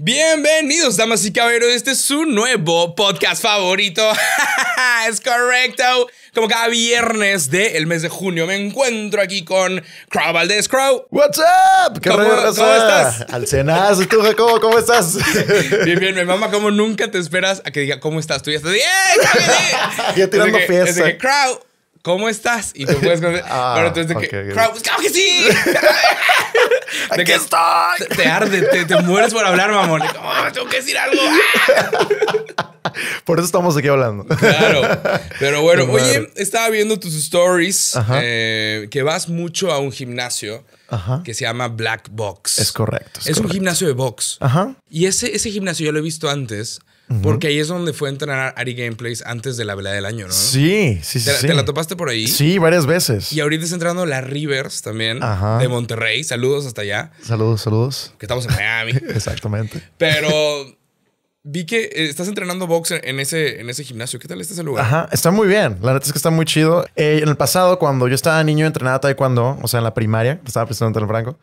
Bienvenidos, damas y caballeros. Este es su nuevo podcast favorito. es correcto. Como cada viernes del mes de junio, me encuentro aquí con Crow Valdez. Crow. What's up? ¿Cómo, estás? Al cenazo, tú, ¿cómo estás? bien, bien, mi mamá, como nunca te esperas a que diga, ¿cómo estás? Tú ya estás bien. ya tirando fiesta. Crow, ¿cómo estás? Y te puedes conocer. Pero ah, entonces, que, pues, que sí! ¿De qué estoy? Te, arde, te, mueres por hablar, mamón. Ah, tengo que decir algo. por eso estamos aquí hablando. Claro. Pero bueno, oye, estaba viendo tus stories eh, que vas mucho a un gimnasio. que se llama Black Box. Es correcto. Es, un gimnasio de box. Ajá. Y ese, ese gimnasio yo lo he visto antes, porque ahí es donde fue a entrenar Ari Gameplays antes de la velada del año, ¿no? Sí, sí, sí. ¿Te la topaste por ahí? Sí, varias veces. Y ahorita estás entrenando la Rivers también, de Monterrey. Saludos hasta allá. Saludos, saludos. Que estamos en Miami. Exactamente. Pero vi que eh, estás entrenando boxer en ese, en ese gimnasio. ¿Qué tal está ese lugar? Ajá, está muy bien. La neta es que está muy chido. Eh, en el pasado, cuando yo estaba niño, entrenaba taekwondo, o sea, en la primaria, estaba presionando en el Franco.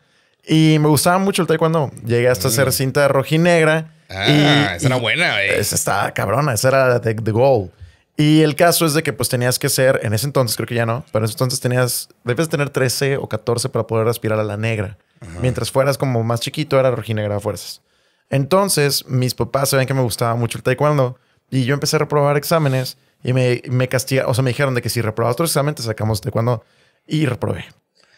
Y me gustaba mucho el taekwondo. Llegué hasta mm. hacer cinta rojinegra Ah, y, esa era buena. Esa está cabrona, esa era the, goal. Y el caso es de que pues tenías que ser, en ese entonces creo que ya no, pero en ese entonces tenías, debes tener 13 o 14 para poder aspirar a la negra. Mientras fueras como más chiquito era rojinegra a fuerzas. Entonces mis papás sabían que me gustaba mucho el taekwondo y yo empecé a reprobar exámenes y me, me castigaron, o sea, me dijeron de que si reprobaba otro examen te sacamos de taekwondo y reprobé.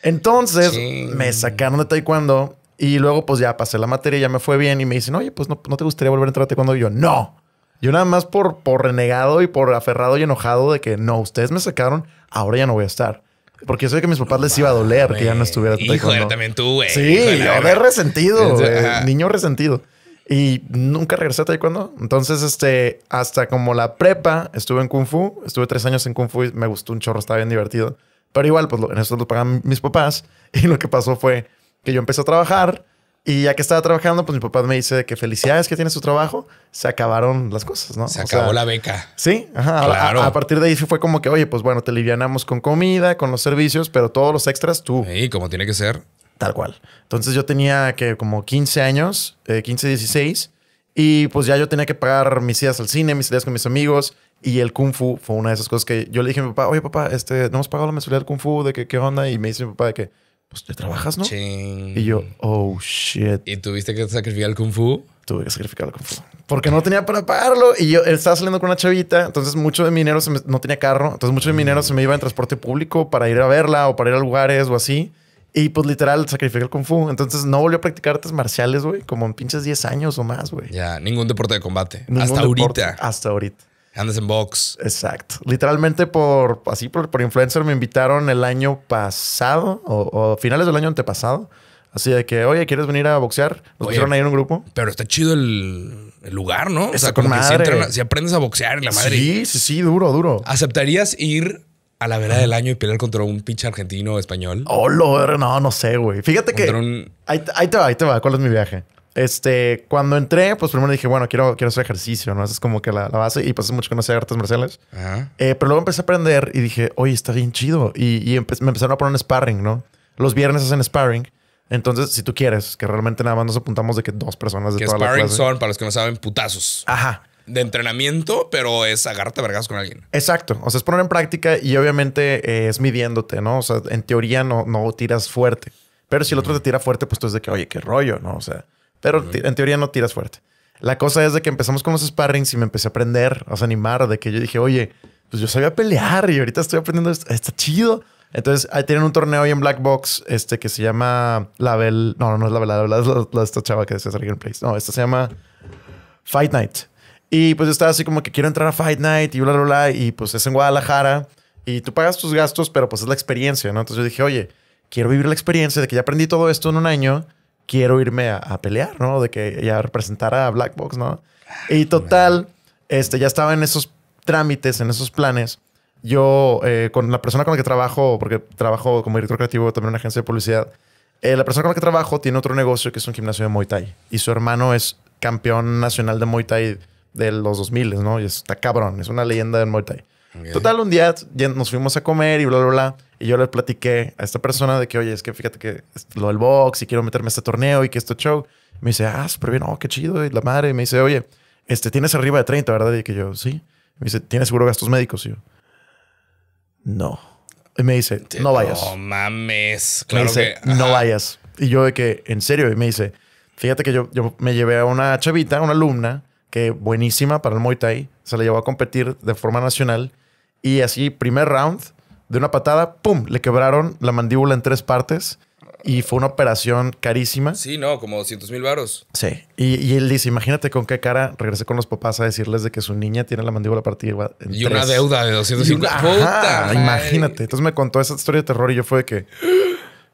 Entonces me sacaron de taekwondo y luego, pues ya pasé la materia, ya me fue bien y me dicen, oye, pues no, te gustaría volver a entrar a taekwondo. Y yo, no. Yo nada más por, por renegado y por aferrado y enojado de que no, ustedes me sacaron, ahora ya no voy a estar. Porque yo sé que a mis papás les iba a doler que ya no estuviera taekwondo. Hijo, también tú, güey. Sí, yo resentido, niño resentido. Y nunca regresé a taekwondo. Entonces, este, hasta como la prepa, estuve en kung fu. Estuve tres años en kung fu y me gustó un chorro, estaba bien divertido. Pero igual, pues en eso lo pagan mis papás. Y lo que pasó fue que yo empecé a trabajar y ya que estaba trabajando, pues mi papá me dice que felicidades que tienes tu trabajo, se acabaron las cosas, ¿no? Se acabó la beca. Sí, Claro. A, partir de ahí fue como que, oye, pues bueno, te livianamos con comida, con los servicios, pero todos los extras tú. Sí, como tiene que ser. Tal cual. Entonces yo tenía que como 15 años, 15, eh, 16, y pues ya yo tenía que pagar mis ideas al cine, mis ideas con mis amigos, y el Kung Fu fue una de esas cosas que yo le dije a mi papá, oye papá, este, no hemos pagado la mensualidad del Kung Fu, de que qué onda, y me dice mi papá de que pues te trabajas, ¿no? Y yo, oh, shit. ¿Y tuviste que sacrificar el kung fu? Tuve que sacrificar el kung fu. Porque no tenía para pagarlo. Y yo estaba saliendo con una chavita. Entonces, mucho de mi dinero no tenía carro. Entonces, mucho de mi dinero se me iba en transporte público para ir a verla o para ir a lugares o así. Y pues literal, sacrificé el kung fu. Entonces no volvió a practicar artes marciales, güey, como en pinches 10 años o más, güey. Ya, ningún deporte de combate. hasta ahorita. Hasta ahorita en Box. Exacto. Literalmente por, así por, por influencer me invitaron el año pasado o, finales del año antepasado. Así de que, oye, ¿quieres venir a boxear? Nos pusieron ahí en un grupo. Pero está chido el, lugar, ¿no? o si, aprendes a boxear en la madre. Sí, sí, sí, duro, duro. ¿Aceptarías ir a la vereda del año y pelear contra un pinche argentino o español? Oh, lo, no, no sé, güey. Fíjate que. ahí, te va, ahí te va. ¿Cuál es mi viaje? Este, cuando entré, pues primero dije, bueno, quiero, quiero hacer ejercicio, ¿no? es como que la, base. Y pasé pues, mucho que no artes marciales. Ajá. Eh, pero luego empecé a aprender y dije, oye, está bien chido. Y, me empezaron a poner un sparring, ¿no? Los viernes hacen sparring. Entonces, si tú quieres, que realmente nada más nos apuntamos de que dos personas de toda sparring la clase. son, para los que no saben, putazos. Ajá. De entrenamiento, pero es agarrarte vergas con alguien. Exacto. O sea, es poner en práctica y obviamente eh, es midiéndote, ¿no? O sea, en teoría no, no tiras fuerte. Pero si el otro te tira fuerte, pues tú es de que, oye, qué rollo, ¿no? O sea, pero en teoría no tiras fuerte. La cosa es de que empezamos con los sparrings y me empecé a aprender, a animar, de que yo dije, oye, pues yo sabía pelear y ahorita estoy aprendiendo esto, está chido. Entonces, ahí tienen un torneo ahí en Black Box este, que se llama Label. No, no, es Label, la, la, la, esta chava que decía... Place. No, esta se llama Fight Night. Y pues yo estaba así como que quiero entrar a Fight Night y bla, bla, bla. Y pues es en Guadalajara y tú pagas tus gastos, pero pues es la experiencia, ¿no? Entonces yo dije, oye, quiero vivir la experiencia de que ya aprendí todo esto en un año quiero irme a, pelear, ¿no? De que ella representara a Black Box, ¿no? Ah, y total, este, ya estaba en esos trámites, en esos planes. Yo, eh, con la persona con la que trabajo, porque trabajo como director creativo también en una agencia de publicidad, eh, la persona con la que trabajo tiene otro negocio que es un gimnasio de Muay Thai. Y su hermano es campeón nacional de Muay Thai de los 2000, ¿no? Y está cabrón, es una leyenda del Muay Thai. Total, un día nos fuimos a comer y bla, bla, bla. Y yo le platiqué a esta persona de que, oye, es que fíjate que lo del box y quiero meterme a este torneo y que esto show. Me dice, ah, super bien, oh, qué chido, y la madre. Y me dice, oye, este, tienes arriba de 30, ¿verdad? Y que yo, sí. Me dice, ¿tienes seguro gastos médicos? Y yo, no. Y me dice, no vayas. No mames. Claro no vayas. Y yo de que, en serio. Y me dice, fíjate que yo, yo me llevé a una chavita, una alumna, que buenísima para el Muay Thai. Se la llevó a competir de forma nacional. Y así, primer round, de una patada, ¡pum! Le quebraron la mandíbula en tres partes. Y fue una operación carísima. Sí, no, como 200 mil varos. Sí. Y, él dice, imagínate con qué cara regresé con los papás a decirles de que su niña tiene la mandíbula partida. En y una deuda de 250. Una, imagínate. Entonces me contó esa historia de terror y yo fue de que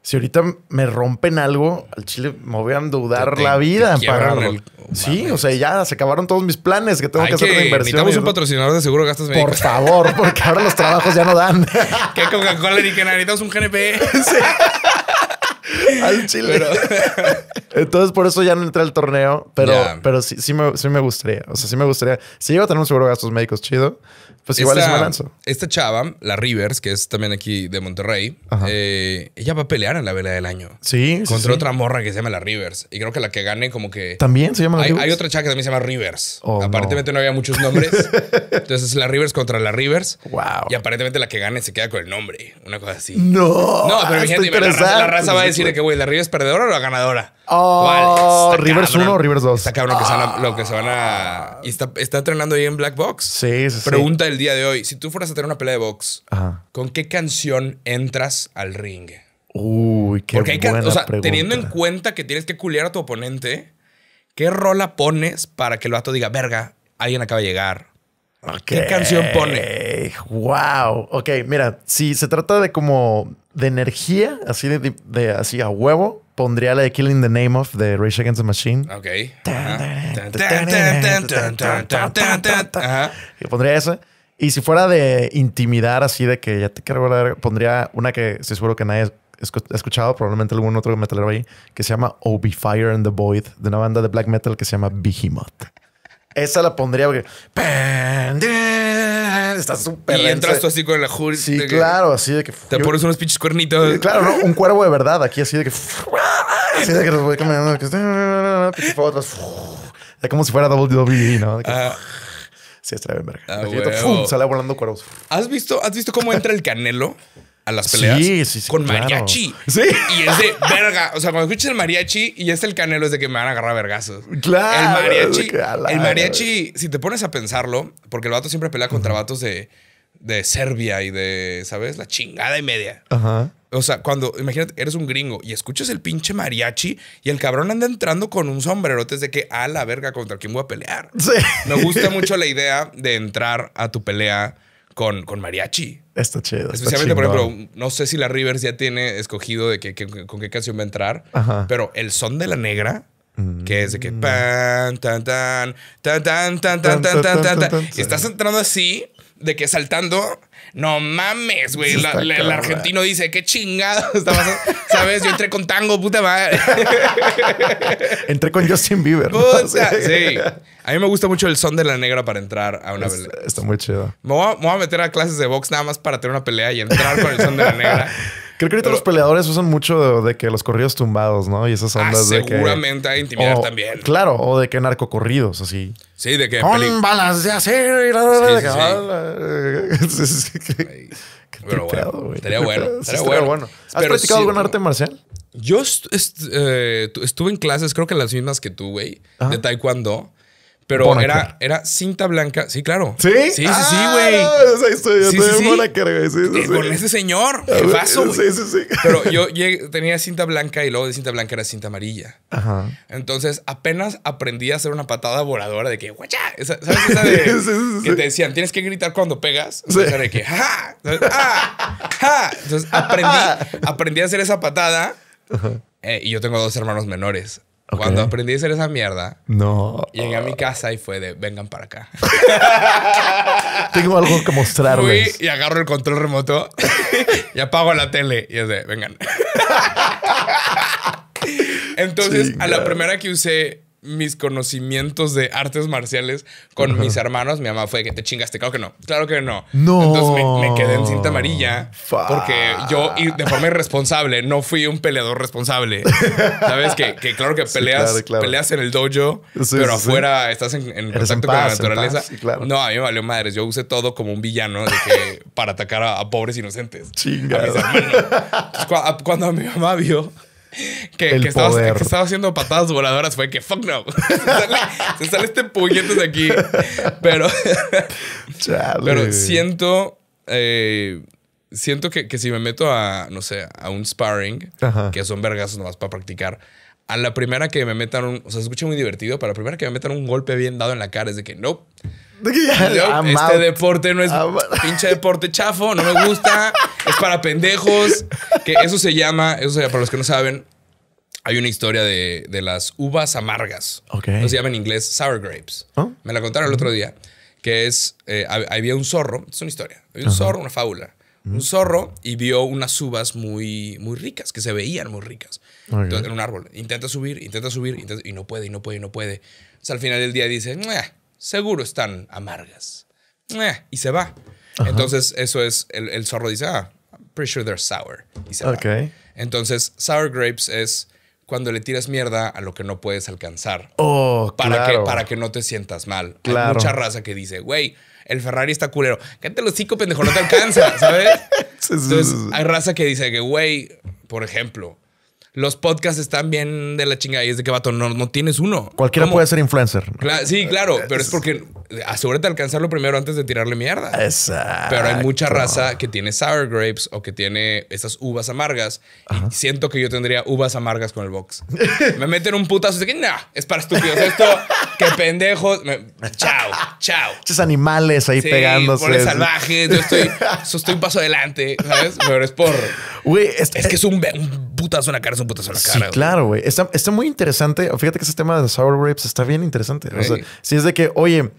si ahorita me rompen algo, al chile me voy a dudar la vida en sí, o sea, ya se acabaron todos mis planes que tengo que hacer una inversión. Necesitamos un patrocinador de seguro de gastos médicos. Por favor, porque ahora los trabajos ya no dan. que Coca-Cola ni que necesitamos un GNP. sí. Al chile. Entonces, por eso ya no entré al torneo, pero, pero sí, sí, me, sí me gustaría. O sea, sí me gustaría. Si sí, iba a tener un seguro de gastos médicos chido, pues igual esta, es balanzo. Esta chava, la Rivers, que es también aquí de Monterrey, eh, ella va a pelear en la vela del año. Sí. Contra otra morra que se llama la Rivers. Y creo que la que gane, como que. También se llama la Rivers. Hay otra chava que también se llama Rivers. Oh, aparentemente no. había muchos nombres. Entonces la Rivers contra la Rivers. Wow. Y aparentemente la que gane se queda con el nombre. Una cosa así. No. No, ah, pero imagínate, la raza, va a decir que, güey, la Rivers perdedora o la ganadora. Oh, ¿Cuál? Rivers 1 o Rivers 2. Está cabrón se lo que se van a. Ah. Y está, entrenando ahí en Black Box. Sí, sí. Pregunta el el día de hoy, si tú fueras a tener una pelea de box, ¿con qué canción entras al ring? Uy, qué Porque teniendo en cuenta que tienes que culiar a tu oponente, ¿qué rola pones para que el vato diga, verga, alguien acaba de llegar? ¿Qué canción pone? Wow. Ok, mira, si se trata de como de energía, así de, así a huevo, pondría la de Killing the Name of the Rage Against the Machine. Ok. Pondría esa. Y si fuera de intimidar así, de que ya te quiero ver, pondría una que estoy seguro que nadie ha escuchado, probablemente algún otro metalero ahí, que se llama Obi Fire and the Void, de una banda de black metal que se llama Behemoth. Esa la pondría porque... Está súper... Y entras tú así con la jury. Sí, claro, así de que... Te pones unos pinches cuernitos. Claro, ¿no? un cuervo de verdad aquí, así de que... así de que los voy caminando. Que... como si fuera WWE, ¿no? Que... Ah. Sí, está bien verga. Ah, Sale volando cuervos. ¿Has visto, ¿Has visto cómo entra el canelo? a las peleas sí, sí, sí, con mariachi. Sí. Y es de verga. O sea, cuando escuchas el mariachi y es el canelo, es de que me van a agarrar vergazos. Claro. El mariachi. El mariachi, si te pones a pensarlo, porque el vato siempre pelea contra vatos de de Serbia y de, ¿sabes? La chingada y media. Ajá. O sea, cuando, imagínate, eres un gringo y escuchas el pinche mariachi y el cabrón anda entrando con un sombrerote de que a la verga contra quién voy a pelear. Sí. Me gusta mucho la idea de entrar a tu pelea con, con mariachi. Está chido. Especialmente, por ejemplo, no sé si la Rivers ya tiene escogido de que, con qué canción va a entrar, pero el son de la negra que es de que pan tan tan tan tan tan tan tan tan tan estás entrando así de que saltando, no mames, güey. el argentino dice, qué chingado. ¿Sabes? Yo entré con tango, puta madre. entré con Justin Bieber. Puta, sí. A mí me gusta mucho el son de la negra para entrar a una pelea. Está muy chido. Me me voy, a, meter a clases de box nada más para tener una pelea y entrar con el son de la negra. Creo que ahorita los peleadores usan mucho de, que los corridos tumbados, ¿no? Y esas ah, ondas de que... de Seguramente a intimidar también. Claro, o de que narcocorridos, así. Sí, de que... Con balas de acero y la... Sí, sí, Pero bueno, sería estaría bueno. bueno. ¿Has practicado algún arte marcial? Yo eh, estuve en clases, creo que las mismas que tú, güey, de taekwondo. Pero era, era cinta blanca. Sí, claro. ¿Sí? Sí, sí, sí, güey. sí, sí, eh, sí. Con ese señor, paso güey. Sí, sí, sí. Pero yo tenía cinta blanca y luego de cinta blanca era cinta amarilla. Ajá. Entonces, apenas aprendí a hacer una patada voladora de que, guacha. ¿Sabes esa de que te decían, tienes que gritar cuando pegas? Sí. de que, ¡ja! ¡Ah! ¡Ja! Entonces, aprendí, aprendí a hacer esa patada. Eh, y yo tengo dos hermanos menores. Cuando aprendí a hacer esa mierda, no. llegué a mi casa y fue de, vengan para acá. Tengo algo que mostrarles. Fui y agarro el control remoto y apago la tele y es de, vengan. Entonces, a la primera que usé mis conocimientos de artes marciales con mis hermanos, mi mamá fue que te chingaste. Claro que no. Claro que no. Entonces me, quedé en cinta amarilla porque yo de forma irresponsable no fui un peleador responsable. Sabes que, que claro que peleas, peleas en el dojo, pero afuera estás en, contacto con la naturaleza. No, a mí me valió madres. Yo usé todo como un villano para atacar a, pobres inocentes. Pues, cuando mi mamá vio que, estaba haciendo patadas voladoras fue que fuck no. se, sale, este puñete de aquí. Pero, pero siento, eh, siento que, si me meto a, no sé, a un sparring, que son no nomás para practicar a la primera que me metan un, o sea, se escucha muy divertido, pero la primera que me metan un golpe bien dado en la cara es de que no. este deporte no es pinche deporte chafo, no me gusta, es para pendejos. Que eso se llama, eso se para los que no saben, hay una historia de, las uvas amargas. Okay. No se llama en inglés sour grapes. Me la contaron el otro día, que es, eh, había un zorro, es una historia, había un zorro, una fábula un zorro y vio unas uvas muy, muy ricas, que se veían muy ricas. Entonces, en un árbol. Intenta subir, intenta subir, y no puede, y no puede, y no puede. al final del día dice, seguro están amargas. Y se va. Entonces, eso es, el, zorro dice, ah, I'm pretty sure they're sour. Y se va. Entonces, sour grapes es cuando le tiras mierda a lo que no puedes alcanzar. Oh, para Que, para que no te sientas mal. Claro. Hay mucha raza que dice, güey, el Ferrari está culero. Cállate los cinco, pendejo, no te alcanza, ¿sabes? Entonces, hay raza que dice que, güey, por ejemplo, los podcasts están bien de la chingada y es de que vato, no, tienes uno. Cualquiera puede ser influencer. sí, claro, eh, pero es porque eh, asegúrate de alcanzarlo primero antes de tirarle mierda. Exacto. Pero hay mucha raza que tiene sour grapes o que tiene esas uvas amargas. Y siento que yo tendría uvas amargas con el box. me meten un putazo y que, nah, es para estúpidos esto, Qué pendejo. chao, chao. Esos animales ahí pegándose. Pones salvajes, yo estoy, yo estoy un paso adelante, ¿sabes? Pero es por. Güey, es, que es eh, un, putazo una cara, Sí, claro, güey. Está, muy interesante. Fíjate que ese tema de Sour Grapes está bien interesante. O sea, si es de que, oye,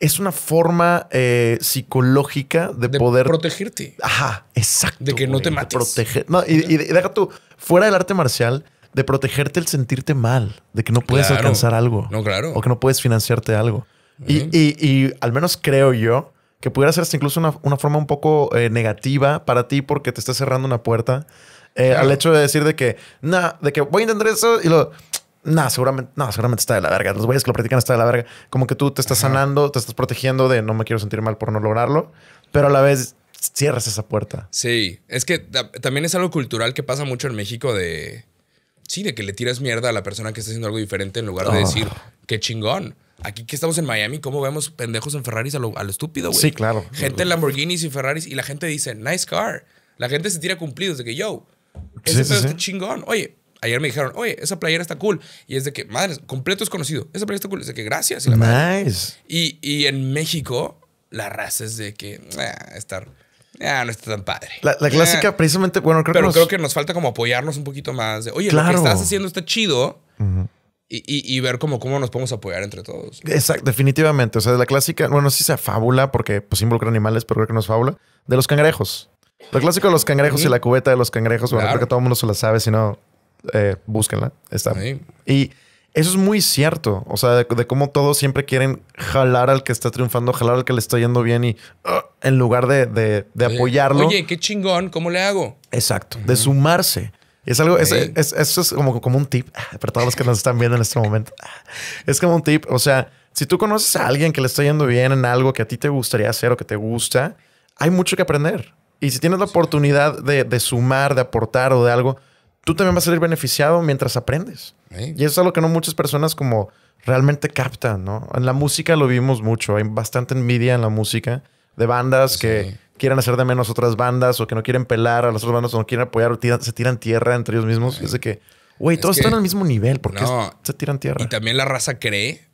es una forma eh, psicológica de, poder protegerte. Ajá, exacto. De que no te mates. Proteger. No, y, deja tú, fuera del arte marcial, de protegerte el sentirte mal, de que no puedes alcanzar algo. No, claro. O que no puedes financiarte algo. y, al menos creo yo que pudiera ser hasta incluso una, forma un poco eh, negativa para ti porque te está cerrando una puerta. Eh, al hecho de decir de que, nah, de que voy a entender eso y lo, nah, seguramente, seguramente está de la verga. Los güeyes que lo practican está de la verga. Como que tú te estás sanando, te estás protegiendo de no me quiero sentir mal por no lograrlo, pero a la vez cierras esa puerta. Sí, es que también es algo cultural que pasa mucho en México de, sí, de que le tiras mierda a la persona que está haciendo algo diferente en lugar de ah. decir, que chingón. Aquí que estamos en Miami, ¿cómo vemos pendejos en Ferraris a lo, estúpido, güey? Sí, claro. Gente en Lamborghinis y Ferraris y la gente dice, nice car. La gente se tira cumplidos de que, yo, es chingón. Oye, ayer me dijeron, oye, esa playera está cool. Y es de que, madre, completo es conocido. Esa playera está cool. Es de que gracias. Y nice. Y, en México, la raza es de que eh, estar. Ya, ah, no está tan padre. La, clásica, ah. precisamente, bueno, creo que creo que nos falta como apoyarnos un poquito más. oye, lo que estás haciendo está chido. Y, ver cómo, cómo nos podemos apoyar entre todos. Exacto, definitivamente. O sea, de la clásica, bueno, no sé si sea fábula, porque pues involucra animales, pero creo que no es fábula, de los cangrejos. Lo clásico de los cangrejos y la cubeta de los cangrejos. Bueno, todo el mundo se la sabe, si no, eh, búsquenla. Está. Y eso es muy cierto. O sea, de, cómo todos siempre quieren jalar al que está triunfando, jalar al que le está yendo bien y ah, en lugar de, apoyarlo. Oye, qué chingón, ¿cómo le hago? Exacto, de sumarse. Es algo, eso es como, como un tip ah, para todos los que nos están viendo en este momento. Ah, es como un tip. O sea, si tú conoces a alguien que le está yendo bien en algo que a ti te gustaría hacer o que te gusta, hay mucho que aprender. Y si tienes la oportunidad de, sumar, de aportar o de algo, tú también vas a salir beneficiado mientras aprendes. Y eso es algo que no muchas personas como realmente captan, ¿no? En la música lo vimos mucho, hay bastante envidia en la música de bandas que quieren hacer de menos otras bandas o que no quieren pelar a las otras bandas o no quieren apoyar o se tiran tierra entre ellos mismos. Es de que, güey, todos están al mismo nivel porque se tiran tierra. Y también la raza cree,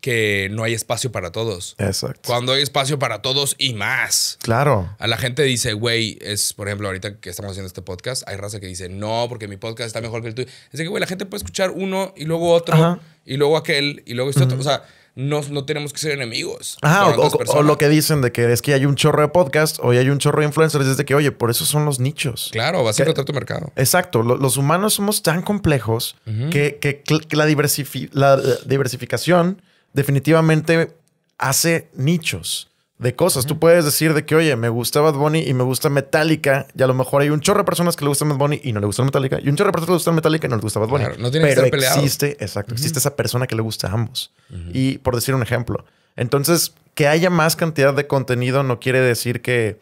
que no hay espacio para todos. Exacto. Cuando hay espacio para todos y más. Claro. A la gente dice, güey, es, por ejemplo, ahorita que estamos haciendo este podcast, hay raza que dice, no, porque mi podcast está mejor que el tuyo. Es que, güey, la gente puede escuchar uno y luego otro y luego aquel y luego este otro. O sea, no, no, tenemos que ser enemigos. Ajá, o, lo que dicen de que es que hay un chorro de podcast o hay un chorro de influencers, es que, oye, por eso son los nichos. Claro, va a ser tu mercado. Exacto, los humanos somos tan complejos que, la diversificación definitivamente hace nichos de cosas. Tú puedes decir de que, oye, me gusta Bad Bunny y me gusta Metallica, y a lo mejor hay un chorro de personas que le gustan Bad Bunny y no le gusta Metallica, y un chorro de personas que le gustan Metallica y no le gusta Bad Bunny. Pero existe, exacto, existe esa persona que le gusta a ambos. Y por decir un ejemplo, entonces, que haya más cantidad de contenido no quiere decir que,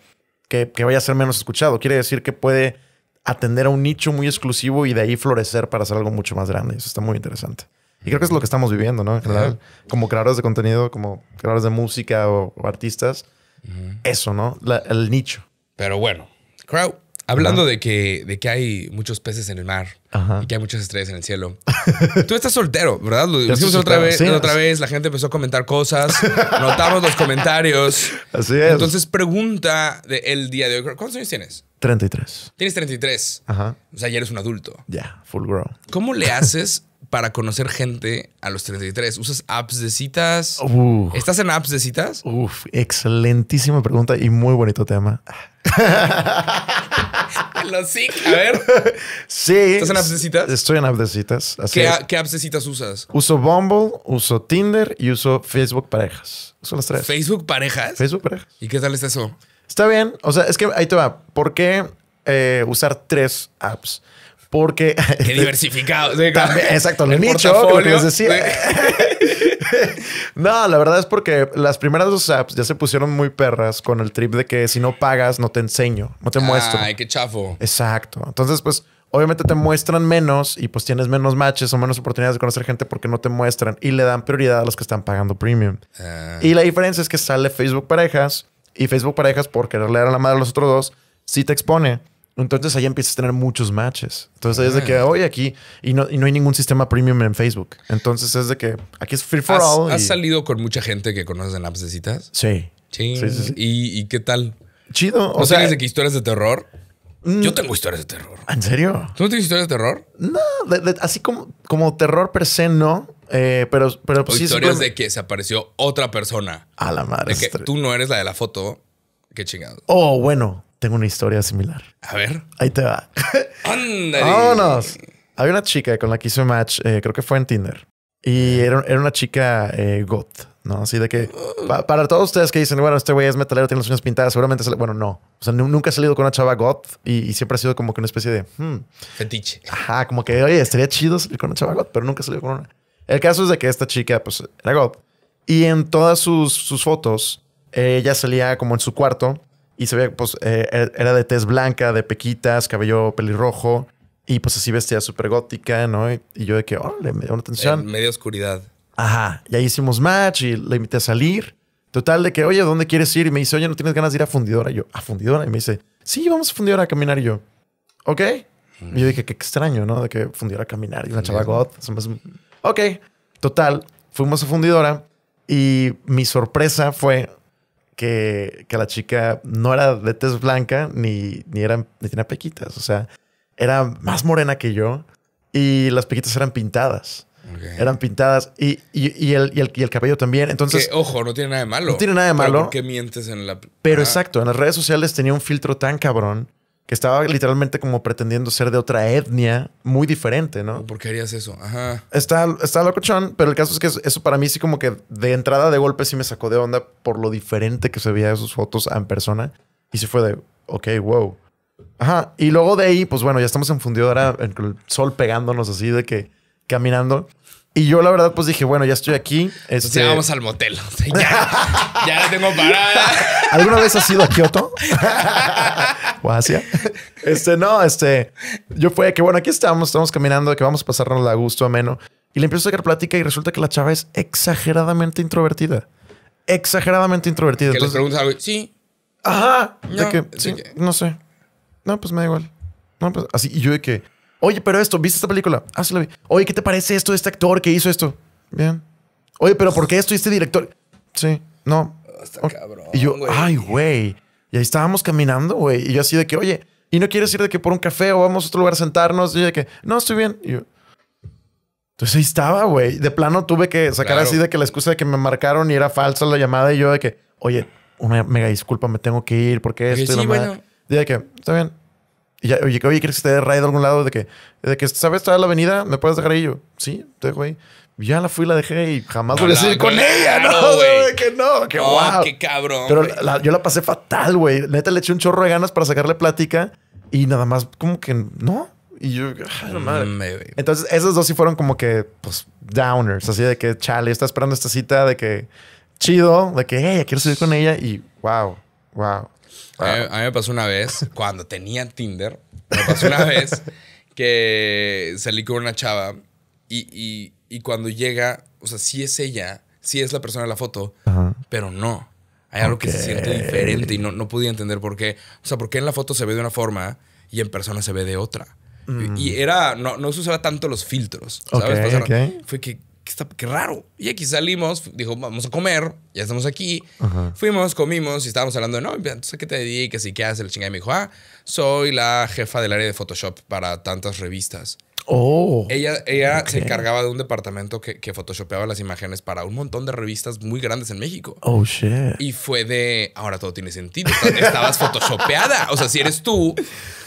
que vaya a ser menos escuchado, quiere decir que puede atender a un nicho muy exclusivo y de ahí florecer para hacer algo mucho más grande. Eso está muy interesante. Y creo que es lo que estamos viviendo, ¿no? En general, como creadores de contenido, como creadores de música o, artistas, eso, ¿no? el nicho. Pero bueno, Crow, hablando de, que, de que hay muchos peces en el mar y que hay muchas estrellas en el cielo. Tú estás soltero, ¿verdad? Lo dijimos otra vez, otra vez, la gente empezó a comentar cosas, notamos los comentarios. Así es. Entonces, pregunta del día de hoy. ¿Cuántos años tienes? 33. Tienes 33. Ajá. O sea, ya eres un adulto. Ya, full grown. ¿Cómo le haces para conocer gente a los 33? ¿Usas apps de citas? ¿Estás en apps de citas? Uf, excelentísima pregunta y muy bonito tema. Lo sí, a ver. Sí. ¿Estás en apps de citas? Estoy en apps de citas. ¿Qué, apps de citas usas? Uso Bumble, uso Tinder y uso Facebook Parejas. Son las tres. ¿Facebook Parejas? Facebook Parejas. ¿Y qué tal está eso? Está bien. O sea, es que ahí te va. ¿Por qué eh, usar tres apps? Porque. Qué diversificado. exacto, el, nicho que no, la verdad es porque las primeras dos apps ya se pusieron muy perras con el trip de que si no pagas, no te enseño, no te muestro. Ay, qué chafo. Exacto. Entonces, pues. Obviamente te muestran menos y pues tienes menos matches o menos oportunidades de conocer gente porque no te muestran y le dan prioridad a los que están pagando premium. Ah. Y la diferencia es que sale Facebook Parejas y Facebook Parejas por quererle dar la madre a los otros dos sí te expone. Entonces ahí empiezas a tener muchos matches. Entonces es de que hoy ah. aquí y no, hay ningún sistema premium en Facebook. Entonces es de que aquí es free for all. ¿Has salido con mucha gente que conoces en apps de citas? Sí. Sí. ¿Y, qué tal? Chido. o sea, de que historias de terror? Mm, Yo tengo historias de terror. ¿En serio? ¿Tú no tienes historias de terror? No, así como, como terror per se no, eh, pero, pero pues, sí. Historias de que se apareció otra persona. A la madre. que tú no eres la de la foto. Qué chingado. Oh, bueno. Tengo una historia similar. A ver. Ahí te va. ¡Ándale! ¡Vámonos! Había una chica con la que hice match, eh, creo que fue en Tinder. Y era, era una chica eh, goth, ¿no? Así de que para todos ustedes que dicen, bueno, este güey es metalero, tiene las uñas pintadas, seguramente, bueno, no. O sea, nunca he salido con una chava goth y, siempre ha sido como que una especie de... Hmm". Fetiche. Ajá, como que, oye, estaría chido salir con una chava goth, pero nunca he salido con una. El caso es de que esta chica, pues, era goth. Y en todas sus, sus fotos, ella salía como en su cuarto y se veía, pues, eh, er, era de tez blanca, de pequitas, cabello pelirrojo. Y pues así vestía súper gótica, ¿no? Y, yo de que, oh, le me dio una atención. En media oscuridad. Ajá. Y ahí hicimos match y le invité a salir. Total, de que, oye, ¿dónde quieres ir? Y me dice, oye, ¿no tienes ganas de ir a Fundidora? Y yo, ¿a Fundidora? Y me dice, sí, vamos a Fundidora a caminar. Y yo, ¿ok? Y yo dije, qué extraño, ¿no? De que Fundidora a caminar y una chava got. Ok. Total, fuimos a Fundidora y mi sorpresa fue que, la chica no era de tez blanca ni, ni, tenía pequitas. O sea, era más morena que yo y las pequitas eran pintadas. Eran pintadas y, el, y, el, cabello también. Entonces. ojo, no tiene nada de malo. No tiene nada de malo. ¿Por qué mientes en la.? Pero exacto, en las redes sociales tenía un filtro tan cabrón que estaba literalmente como pretendiendo ser de otra etnia muy diferente, ¿no? ¿Por qué harías eso? Ajá. Está, loco, locochón, pero el caso es que eso para mí sí como que de entrada de golpe sí me sacó de onda por lo diferente que se veía sus fotos en persona. Y se fue de, ok, wow. Ajá. Y luego de ahí, pues bueno, ya estamos en fundidora, el sol pegándonos así de que caminando. Y yo la verdad pues dije, bueno, ya estoy aquí. Este... vamos al motel. ya, ya la tengo parada. ¿Alguna vez has ido a Kioto? ¿O Asia? Este, no, este... Yo fue que, bueno, aquí estamos, estamos caminando, que vamos a pasarnos a gusto, ameno. Y le empiezo a sacar plática y resulta que la chava es exageradamente introvertida. Exageradamente introvertida. Que Entonces, preguntas algo sí. Ajá. No, no sé. No, pues me da igual. No, pues así. Y yo de que... Oye, pero esto, ¿viste esta película? Ah, sí la vi. Oye, ¿qué te parece esto de este actor que hizo esto? Bien. Oye, pero ¿por qué esto y este director? Sí, no. Ah, cabrón. Y yo, ay, güey. Y ahí estábamos caminando, güey. Y yo así de que, oye, ¿y no quieres ir de que por un café o vamos a otro lugar a sentarnos? Y yo de que, no, estoy bien. Y yo, entonces ahí estaba, güey. De plano tuve que sacar así de que la excusa de que me marcaron y era falsa la llamada. Y yo de que, oye, una mega disculpa, me tengo que ir porque esto. Y de que, está bien. Y ya, oye, oye, ¿quieres que te dé ride algún lado? De que, de que ¿sabes? toda la avenida, ¿me puedes dejar ahí? yo, sí, te dejo Ya la fui, la dejé y jamás volví a salir con ella, ¿no? güey. que no, que guau. wow. qué cabrón. Pero yo la pasé fatal, güey. Neta, le eché un chorro de ganas para sacarle plática y nada más, como que no. Y yo, no ah, madre. Mm, Entonces, esas dos sí fueron como que, pues, downers, así de que, chale, está esperando esta cita, de que, chido, de que, hey, quiero salir con ella y wow, wow. Ah. A, mí, me pasó una vez, cuando tenía Tinder, me pasó una vez que salí con una chava y, cuando llega, o sea, sí es ella, sí es la persona de la foto, pero no. Hay algo que se siente diferente y no, no podía entender por qué. O sea, por qué en la foto se ve de una forma y en persona se ve de otra. Y mm. era, no, no se usaba tanto los filtros. ¿Sabes? Fue que, ¿Qué, raro. Y aquí salimos, dijo, vamos a comer, ya estamos aquí. Fuimos, comimos y estábamos hablando de, no, entonces, ¿a qué te dedicas y qué haces? El chingada me dijo, ah, soy la jefa del área de Photoshop para tantas revistas. Oh. Ella, ella se encargaba de un departamento que, que, photoshopeaba las imágenes para un montón de revistas muy grandes en México. Oh, shit. Y fue de, ahora todo tiene sentido. Estabas photoshopeada. O sea, si eres tú,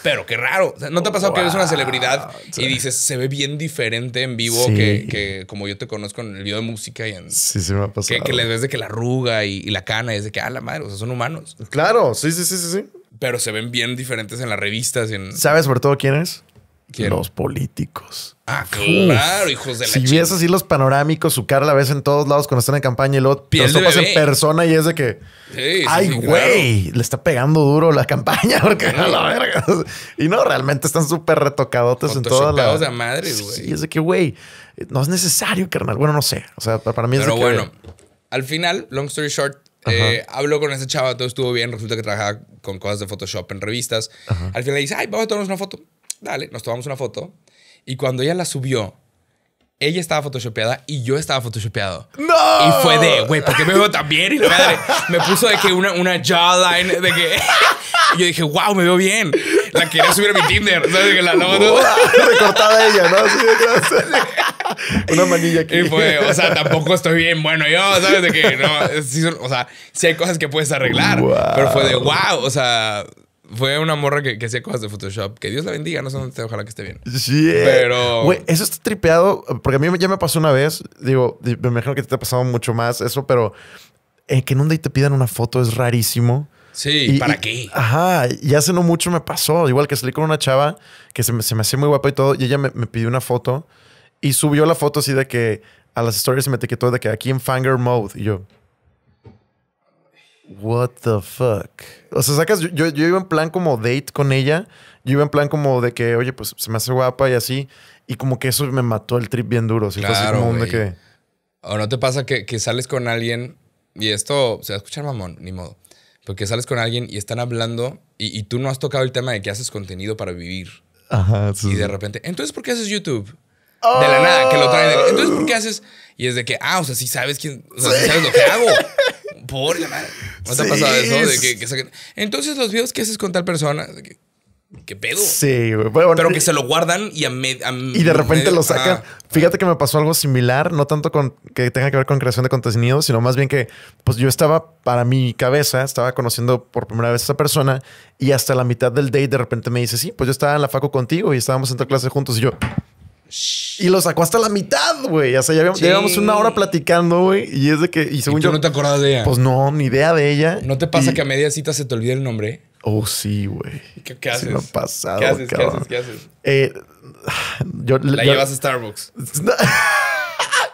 pero qué raro. ¿No te ha pasado que ves una celebridad y dices, se ve bien diferente en vivo que, como yo te conozco en el video de música y en... Sí, me ha Que, les ves de que la arruga y, la cana es de que, ah, la madre, o sea, son humanos. Claro, sí, sí, sí, sí. sí. Pero se ven bien diferentes en las revistas. En... ¿Sabes sobre todo quién es? Los políticos. Ah, claro, hijos de la Si ves así los panorámicos, su cara la ves en todos lados cuando están en campaña y luego Piel en persona y es de que. Ay, güey, le está pegando duro la campaña porque la verga. Y no, realmente están súper retocadotes en todas las. de madre, güey. Sí, es de que, güey, no es necesario, carnal. Bueno, no sé. O sea, para mí es de que, bueno, al final, long story short, eh, habló con ese chava, todo estuvo bien. Resulta que trabajaba con cosas de Photoshop en revistas. Al final le dice, ay, vamos a tomarnos una foto dale, nos tomamos una foto. Y cuando ella la subió, ella estaba photoshopeada y yo estaba photoshopeado. ¡No! Y fue de, güey, ¿por qué me veo tan bien? Y la madre me puso de que una, una jawline, de que... y yo dije, wow, me veo bien. La quería subir a mi Tinder. ¿Sabes? Que la logo... Recortada ella, ¿no? Así de una manilla aquí. Y fue, o sea, tampoco estoy bien bueno yo, ¿sabes? De que no... o sea, sí hay cosas que puedes arreglar. Pero fue de, wow, o sea... Fue una morra que, que hacía cosas de Photoshop. Que Dios la bendiga, no sé dónde está, ojalá que esté bien. Sí. Pero. Güey, eso está tripeado, porque a mí ya me pasó una vez. Digo, me imagino que te ha pasado mucho más eso, pero eh, que en un day te pidan una foto es rarísimo. Sí, y, ¿para qué? ajá, y hace no mucho me pasó. Igual que salí con una chava que se me, hacía muy guapa y todo, y ella me, pidió una foto y subió la foto así de que a las stories me etiquetó de que aquí en Fanger Mode. Y yo, what the fuck. O sea, sacas, yo, iba en plan como date con ella, yo iba en plan como de que, oye, pues se me hace guapa y así, y como que eso me mató el trip bien duro, claro, como que... O no te pasa que, sales con alguien y esto, se va a escuchar mamón, ni modo, porque sales con alguien y están hablando y, tú no has tocado el tema de que haces contenido para vivir. Ajá, Y de repente, entonces, ¿por qué haces YouTube? De la ah. nada, que lo traen. Entonces, ¿por qué haces? Y es de que, ah, o sea, sí sabes quién, o sea, sabes lo que hago. Por la madre. ¿No ha eso? Entonces, los videos que haces con tal persona. que- ¿Qué pedo? Sí, Pero eh, que se lo guardan y a Y de repente lo sacan. Fíjate que me pasó algo similar, no tanto con que tenga que ver con creación de contenido, sino más bien que pues yo estaba para mi cabeza, estaba conociendo por primera vez a esa persona y hasta la mitad del date de repente me dice, "Sí, pues yo estaba en la faco contigo y estábamos en tu clase juntos." Y yo, y lo sacó hasta la mitad, güey. O sea, ya llevamos una hora platicando, güey. Y es de que. Y según yo. no te acordabas de ella? Pues no, ni idea de ella. ¿No te pasa que a media cita se te olvida el nombre? Oh, sí, güey. ¿Qué, ¿Qué, haces? pasado, ¿Qué haces? ¿Qué haces? ¿Qué haces? Eh, la llevas a Starbucks.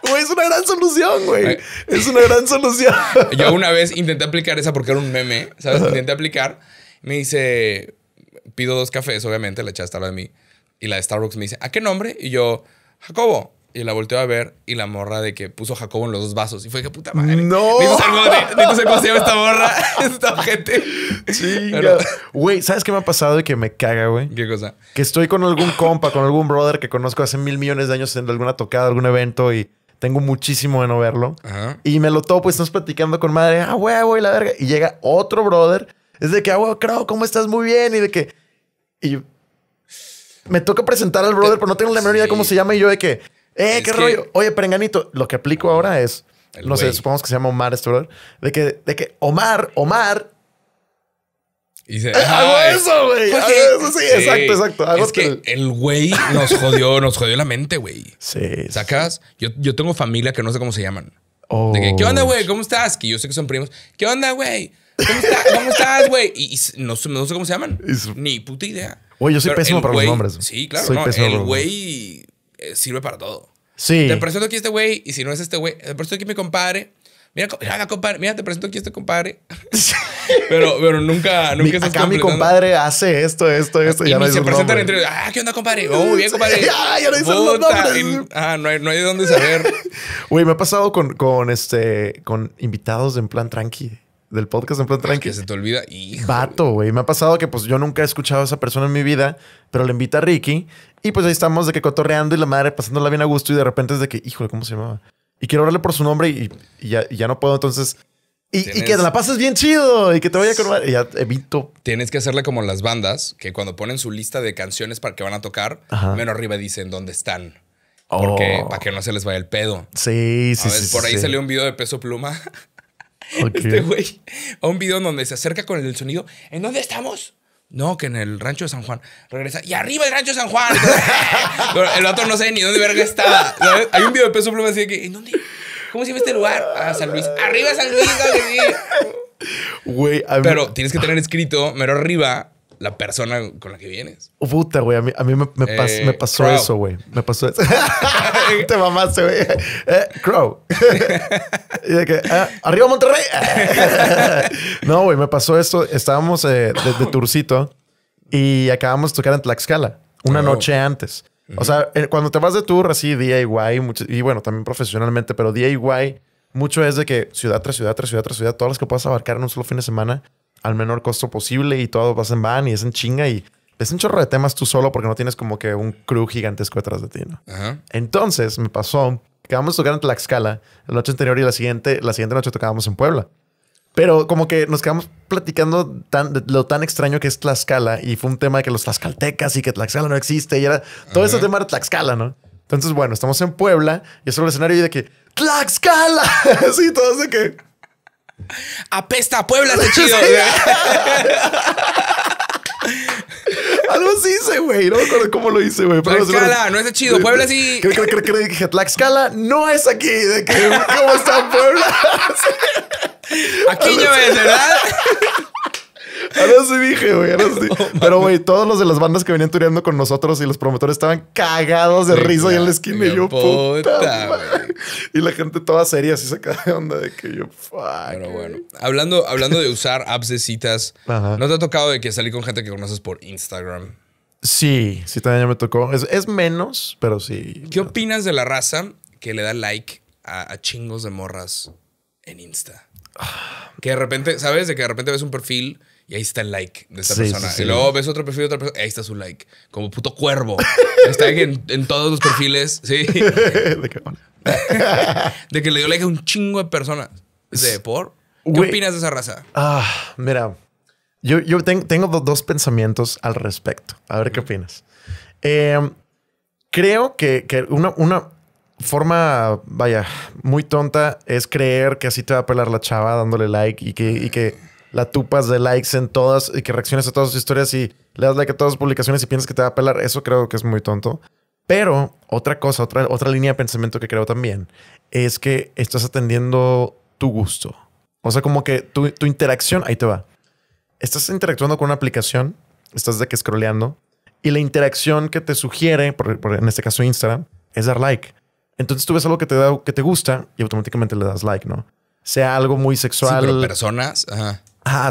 Güey, es una gran solución, güey. Es una gran solución. Yo una vez intenté aplicar esa porque era un meme, ¿sabes? Intenté aplicar. Me dice, pido dos cafés, obviamente, la echaste a de mí y la de Starbucks me dice, ¿a qué nombre? Y yo, Jacobo. Y la volteo a ver y la morra de que puso Jacobo en los dos vasos. Y fue que puta madre. No. no. se esta morra. esta gente. Güey, ¿sabes qué me ha pasado y que me caga, güey? ¿Qué cosa? Que estoy con algún compa, con algún brother que conozco hace mil millones de años en alguna tocada, algún evento y tengo muchísimo de no verlo. Y me lo topo, estamos platicando con madre. Ah, güey, güey, la verga. Y llega otro brother. Es de que, ah, güey, creo, ¿cómo estás? Muy bien. Y de que me toca presentar al brother, eh, pero no tengo la menor idea cómo se llama y yo de que, eh, qué rollo. Oye, perenganito, lo que aplico ahora es, no sé, supongamos que se llama Omar este brother, de que, de que Omar, Omar. Y eh, eh". hago eso, güey. Pues sí, sí, exacto, exacto. Hago es que el güey nos jodió, nos jodió la mente, güey. Sí. ¿Sacas? Yo, yo tengo familia que no sé cómo se llaman. Oh. De que, ¿qué onda, güey? ¿Cómo estás? Que yo sé que son primos. ¿Qué onda, güey? ¿Cómo, estás, güey? Y, no, sé cómo se llaman. Ni puta idea. Güey, yo soy pésimo para los nombres. Sí, claro. el güey eh, sirve para todo. Sí. Te presento aquí este güey y si no es este güey, te presento aquí mi compadre. Mira, mira, compadre, mira, te presento aquí a este compadre. pero, pero nunca, nunca mi, Acá mi compadre hace esto, esto, esto. Y, ya no se presentan entre Ah, ¿qué onda, compadre? Oh, bien, compadre. ah, ya no dicen los nombres. ah, no hay, no hay de dónde saber. Güey, me ha pasado con, con, este, con invitados en plan tranqui del podcast en plan tranqui. que se te olvida. Hijo, Vato, güey. Me ha pasado que pues yo nunca he escuchado a esa persona en mi vida, pero le invita a Ricky y pues ahí estamos de que cotorreando y la madre pasándola bien a gusto y de repente es de que, híjole, ¿cómo se llamaba? Y quiero hablarle por su nombre y, ya, no puedo, entonces... Y, que la pases bien chido y que te vaya a acordar. Y ya evito. Tienes que hacerle como las bandas que cuando ponen su lista de canciones para que van a tocar, menos arriba dicen dónde están. Porque oh. para que no se les vaya el pedo. Sí, sí, a Por ahí salió un video de peso pluma Este güey, a un video donde se acerca con el sonido. ¿En dónde estamos? No, que en el rancho de San Juan. Regresa. Y arriba el rancho de San Juan. el otro no sé ni dónde verga estaba. Hay un video de peso pluma así decía que, ¿en dónde? ¿Cómo se llama este lugar? Ah, San Luis. Arriba San Luis. Güey, Pero tienes que tener escrito, mero arriba, la persona con la que vienes. puta, güey. A mí, eh, me, pasó eso, güey. Me pasó eso. Te mamaste, güey. Eh, crow. y de que, eh, arriba Monterrey. no, güey, me pasó eso. Estábamos de, Turcito y acabamos de tocar en Tlaxcala una oh. noche antes. O sea, cuando te vas de tour así, DIY, y bueno, también profesionalmente, pero DIY mucho es de que ciudad tras ciudad, tras ciudad, tras ciudad, todas las que puedas abarcar en un solo fin de semana al menor costo posible y todo vas en van y es en chinga y es un chorro de temas tú solo porque no tienes como que un crew gigantesco detrás de ti. ¿no? Entonces me pasó que vamos a tocar en Tlaxcala la noche anterior y la siguiente, la siguiente noche tocábamos en Puebla. Pero como que nos quedamos platicando de lo tan extraño que es Tlaxcala y fue un tema de que los tlaxcaltecas y que Tlaxcala no existe y era todo ese tema de Tlaxcala, ¿no? Entonces, bueno, estamos en Puebla y es el escenario y de que Tlaxcala. sí, todo de que Apesta a Puebla de este chido. Algo sí, hice, güey. No me acuerdo cómo lo hice, güey. Tlaxcala, no es de chido. Puebla sí. Creo que Tlaxcala no es aquí. De ¿Cómo está Puebla? aquí no ¿verdad? Ahora sí dije, güey. Ahora sí. Pero, güey, todos los de las bandas que venían tureando con nosotros y los promotores estaban cagados de risa en la esquina. yo, puta. Y la gente toda seria así se cae de onda de que yo, fuck. Pero bueno, hablando, hablando de usar apps de citas, ¿no te ha tocado de que salí con gente que conoces por Instagram? Sí, sí, también me tocó. Es, menos, pero sí. ¿Qué opinas de la raza que le da like a, chingos de morras en Insta? Que de repente, ¿sabes? De que de repente ves un perfil y ahí está el like de esa persona. y luego ves otro perfil de otra persona, ahí está su like. Como puto cuervo. está en, todos los perfiles. Sí. de que le dio like a un chingo de personas. De por. ¿Qué opinas de esa raza? Ah, mira. Yo, tengo dos pensamientos al respecto. A ver qué opinas. Em, creo que, una, una, forma, vaya, muy tonta es creer que así te va a pelar la chava dándole like y que, y que la tupas de likes en todas y que reacciones a todas sus historias y le das like a todas sus publicaciones y piensas que te va a pelar. Eso creo que es muy tonto. Pero otra cosa, otra, otra línea de pensamiento que creo también es que estás atendiendo tu gusto. O sea, como que tu, interacción, ahí te va. Estás interactuando con una aplicación, estás de que scrolleando y la interacción que te sugiere, por, en este caso Instagram, es dar like. Entonces tú ves algo que te, da, que te gusta y automáticamente le das like, ¿no? Sea algo muy sexual. personas. Ajá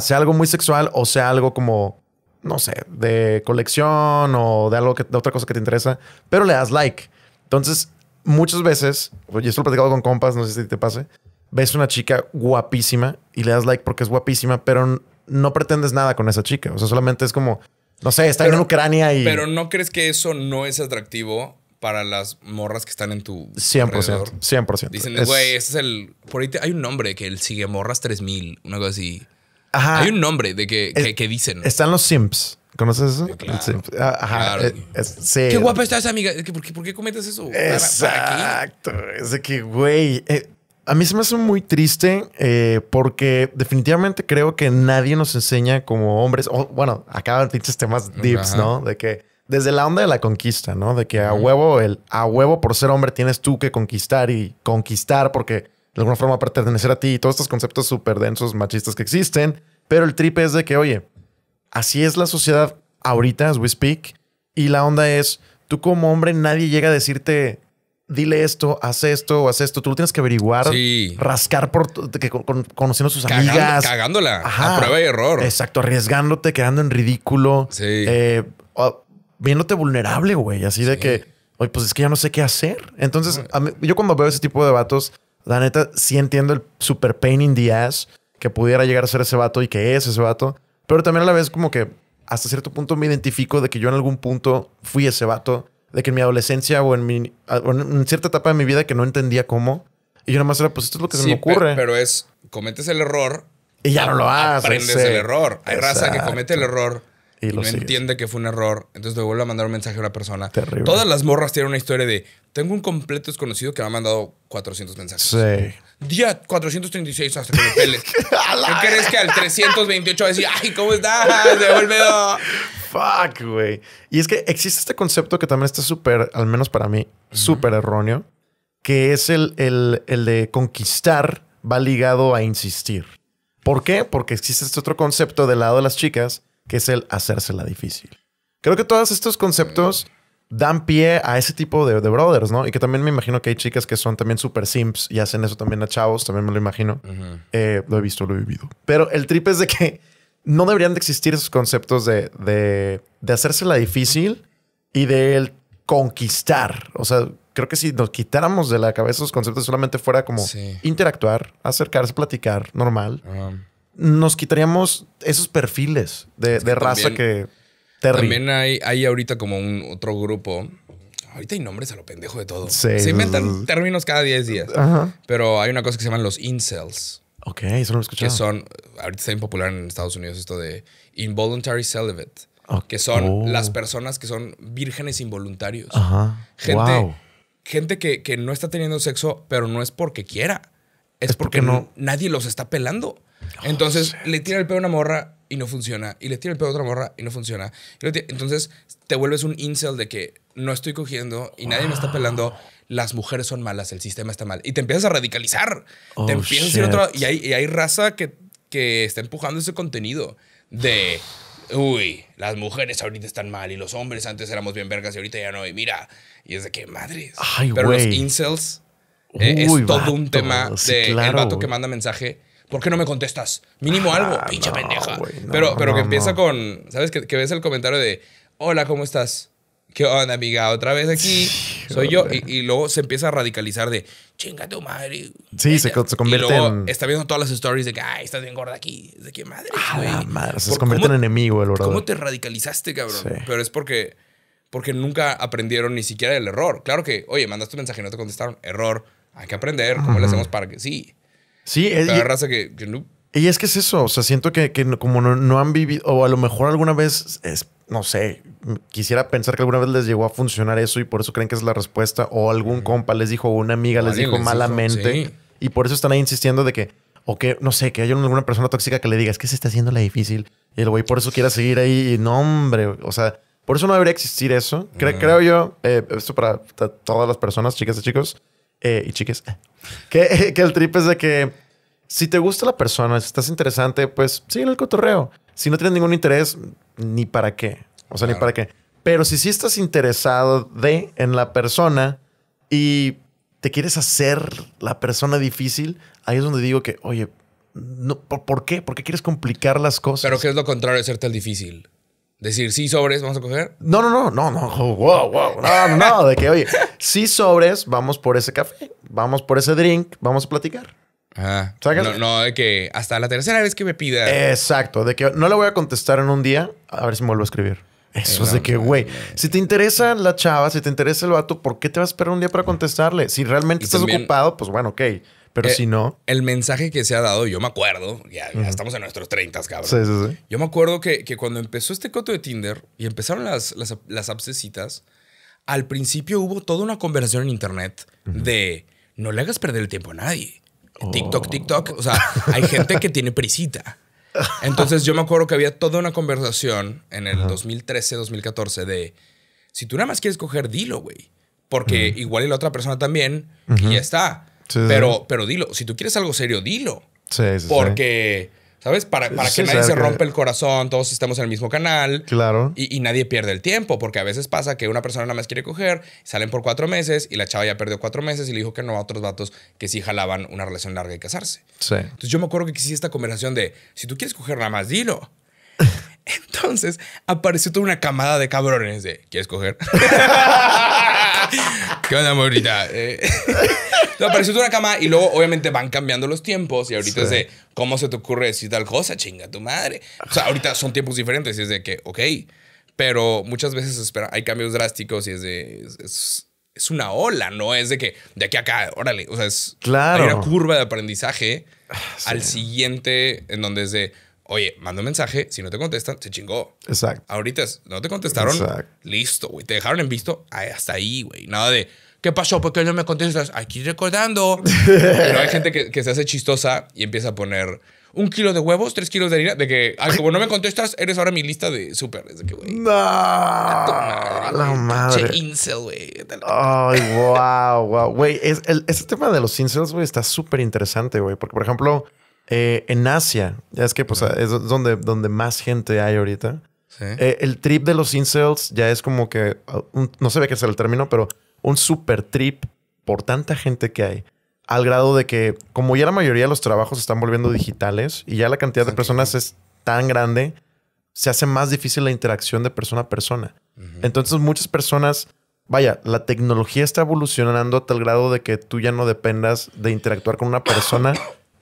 sea algo muy sexual o sea algo como, no sé, de colección o de algo que, de otra cosa que te interesa, pero le das like. Entonces, muchas veces, pues, y esto lo he platicado con compas, no sé si te pase, ves una chica guapísima y le das like porque es guapísima, pero no pretendes nada con esa chica. O sea, solamente es como, no sé, está en Ucrania y. Pero no crees que eso no es atractivo para las morras que están en tu. 100%. 100%. Dicen, güey, ese es el. Por ahí hay un nombre que él sigue morras 3000, una cosa así. Hay un nombre de que, dicen. Están los simps. ¿Conoces eso? Claro. Ah, ajá. Eh, qué guapa esa amiga. ¿Por qué, cometes eso? Exacto. es de que, güey. Eh, a mí se me hace muy triste eh, porque definitivamente creo que nadie nos enseña como hombres. O, bueno, acá pinches temas dips, ¿no? De que desde la onda de la conquista, ¿no? De que a huevo, el, a huevo por ser hombre tienes tú que conquistar y conquistar porque de alguna forma pertenecer a ti y todos estos conceptos súper densos, machistas que existen. Pero el tripe es de que, oye, así es la sociedad ahorita, as we speak. Y la onda es, tú como hombre, nadie llega a decirte, dile esto, haz esto o haz esto. Tú lo tienes que averiguar, rascar por que, conociendo a sus amigas. Cagándola, a prueba y error. Exacto, arriesgándote, quedando en ridículo. Sí. Eh, viéndote vulnerable, güey. Así de que, oye, pues es que ya no sé qué hacer. Entonces, yo cuando veo ese tipo de vatos la neta, sí entiendo el super pain in the ass que pudiera llegar a ser ese vato y que es ese vato. Pero también a la vez como que hasta cierto punto me identifico de que yo en algún punto fui ese vato. De que en mi adolescencia o en, mi, en cierta etapa de mi vida que no entendía cómo. Y yo nomás era, pues esto es lo que se me ocurre. Pero, es, cometes el error. Y ya no lo haces. Aprendes el error. Hay raza que comete el error y, no entiende que fue un error. Entonces le vuelve a mandar un mensaje a una persona. Terrible. Todas las morras tienen una historia de: Tengo un completo desconocido que me ha mandado 400 mensajes. Sí. Día 436 hasta que me pele ¿Qué crees que al 328 va a decir: Ay, ¿cómo estás? Devuélvelo. Fuck, güey. Y es que existe este concepto que también está súper, al menos para mí, súper erróneo, que es el, el, el de conquistar va ligado a insistir. ¿Por qué? Porque existe este otro concepto del lado de las chicas que es el hacérsela difícil. Creo que todos estos conceptos dan pie a ese tipo de, brothers, ¿no? Y que también me imagino que hay chicas que son también super simps y hacen eso también a chavos, también me lo imagino. Eh, lo he visto, lo he vivido. Pero el tripe es de que no deberían de existir esos conceptos de, de, de hacérsela difícil y el conquistar. O sea, creo que si nos quitáramos de la cabeza esos conceptos solamente fuera como interactuar, acercarse, platicar, normal nos quitaríamos esos perfiles de, raza que... También hay, ahorita como un otro grupo Ahorita hay nombres a lo pendejo de todo. Se inventan términos cada 10 días. Pero hay una cosa que se llaman los incels. Ok, eso lo he Que son, ahorita está bien popular en Estados Unidos esto de involuntary celibate. Que son oh. las personas que son vírgenes involuntarios. Gente, gente que, no está teniendo sexo, pero no es porque quiera. Es, porque, no, nadie los está pelando. Entonces le tira el pedo a una morra y no funciona. Y le tira el pedo a otra morra y no funciona. entonces te vuelves un incel de que no estoy cogiendo y nadie me está pelando. Ah. Las mujeres son malas, el sistema está mal. Y te empiezas a radicalizar. te oh, empiezas y hay, hay raza que, está empujando ese contenido de. Uy, las mujeres ahorita están mal y los hombres antes éramos bien vergas y ahorita ya no. Y mira, y es de que madres. Pero los incels eh, es todo un tema de vato que manda mensaje ¿por qué no me contestas? Mínimo algo, pinche pendeja. pero pero que empieza con, ¿sabes? Que, ves el comentario de, hola, ¿cómo estás? ¿Qué onda, amiga? Otra vez aquí. Soy yo. Y, luego se empieza a radicalizar de, chinga tu madre. Sí, se, convierte Está viendo todas las stories de que, ay, estás bien gorda aquí. De qué madre. Ah, madre. se convierte en enemigo el orador. ¿Cómo te radicalizaste, cabrón? Pero es porque, porque nunca aprendieron ni siquiera el error. Claro que, oye, mandaste un mensaje y no te contestaron. Error. Hay que aprender. ¿Cómo lo le hacemos para que sí? Sí, es. La raza que, Y es que es eso, o sea, siento que, como no, han vivido, o a lo mejor alguna vez, es, no sé, quisiera pensar que alguna vez les llegó a funcionar eso y por eso creen que es la respuesta, o algún compa les dijo, o una amiga les dijo malamente, y por eso están ahí insistiendo de que, o que, no sé, que haya alguna persona tóxica que le diga, es que se está haciendo la difícil, y el güey por eso quiera seguir ahí, y no, hombre, o sea, por eso no debería existir eso, creo yo, eh, esto para todas las personas, chicas y chicos, eh, y chiques, eh. que, el trip es de que si te gusta la persona, si estás interesante, pues sigue el cotorreo. Si no tienes ningún interés, ni para qué. O sea, ni para qué. Pero si sí estás interesado de en la persona y te quieres hacer la persona difícil, ahí es donde digo que, oye, no, ¿por, qué? ¿Por qué quieres complicar las cosas? Pero que es lo contrario de serte el difícil. Decir, sí, sobres, vamos a coger. No, no, no, no, no, wow, no, no, de que, oye, sí, sobres, vamos por ese café, vamos por ese drink, vamos a platicar. Ajá. No, no, de que hasta la tercera vez que me pida. Exacto, de que no le voy a contestar en un día, a ver si me vuelvo a escribir. Eso es de que, güey, si te interesa la chava, si te interesa el vato, ¿por qué te vas a esperar un día para contestarle? Si realmente estás ocupado, pues bueno, ok. Pero eh, si no. El mensaje que se ha dado, yo me acuerdo, ya, estamos en nuestros 30, cabrón. Sí, sí, sí. Yo me acuerdo que, que, cuando empezó este coto de Tinder y empezaron las, las, las abscesitas, al principio hubo toda una conversación en internet de no le hagas perder el tiempo a nadie. Oh. TikTok, TikTok. O sea, hay gente que tiene prisita. Entonces yo me acuerdo que había toda una conversación en el 2013, 2014 de si tú nada más quieres coger, dilo, güey. Porque igual y la otra persona también, y ya está pero, pero dilo, si tú quieres algo serio, dilo. Sí, sí. Porque, ¿sabes? Para, para que nadie se rompa el corazón, todos estamos en el mismo canal. Claro. Y, nadie pierde el tiempo, porque a veces pasa que una persona nada más quiere coger, salen por cuatro meses y la chava ya perdió cuatro meses y le dijo que no a otros vatos que sí jalaban una relación larga y casarse. Sí. Entonces yo me acuerdo que hiciste esta conversación de, si tú quieres coger nada más, dilo. Entonces apareció toda una camada de cabrones de, ¿quieres coger? ¿Qué onda, morita? Eh, Apareció no, una cama y luego obviamente van cambiando los tiempos y ahorita es de, ¿cómo se te ocurre decir tal cosa? Chinga tu madre. O sea, ahorita son tiempos diferentes y es de que, ok, pero muchas veces hay cambios drásticos y es de... Es, una ola, no es de que de aquí a acá, órale, o sea, es claro. una curva de aprendizaje ah, al siguiente en donde es de, Oye, manda un mensaje, si no te contestan, se chingó. Exacto. Ahorita no te contestaron, listo, güey. Te dejaron en visto eh, hasta ahí, güey. Nada de, ¿qué pasó? ¿Por qué no me contestas? Aquí recordando. Pero hay gente que, se hace chistosa y empieza a poner un kilo de huevos, tres kilos de harina, de que, como no me contestas, eres ahora mi lista de súper. No. la madre. Che incel, güey. Ay, wow, wow. Güey, es, el, tema de los incels, güey, está súper interesante, güey. Porque, por ejemplo, eh, en Asia, ya es que pues, es donde, donde más gente hay ahorita. Eh, el trip de los incels ya es como que, uh, no sé ve qué sea el término, pero un super trip por tanta gente que hay. Al grado de que, como ya la mayoría de los trabajos están volviendo digitales y ya la cantidad de personas es tan grande, se hace más difícil la interacción de persona a persona. Entonces muchas personas, vaya, la tecnología está evolucionando a tal grado de que tú ya no dependas de interactuar con una persona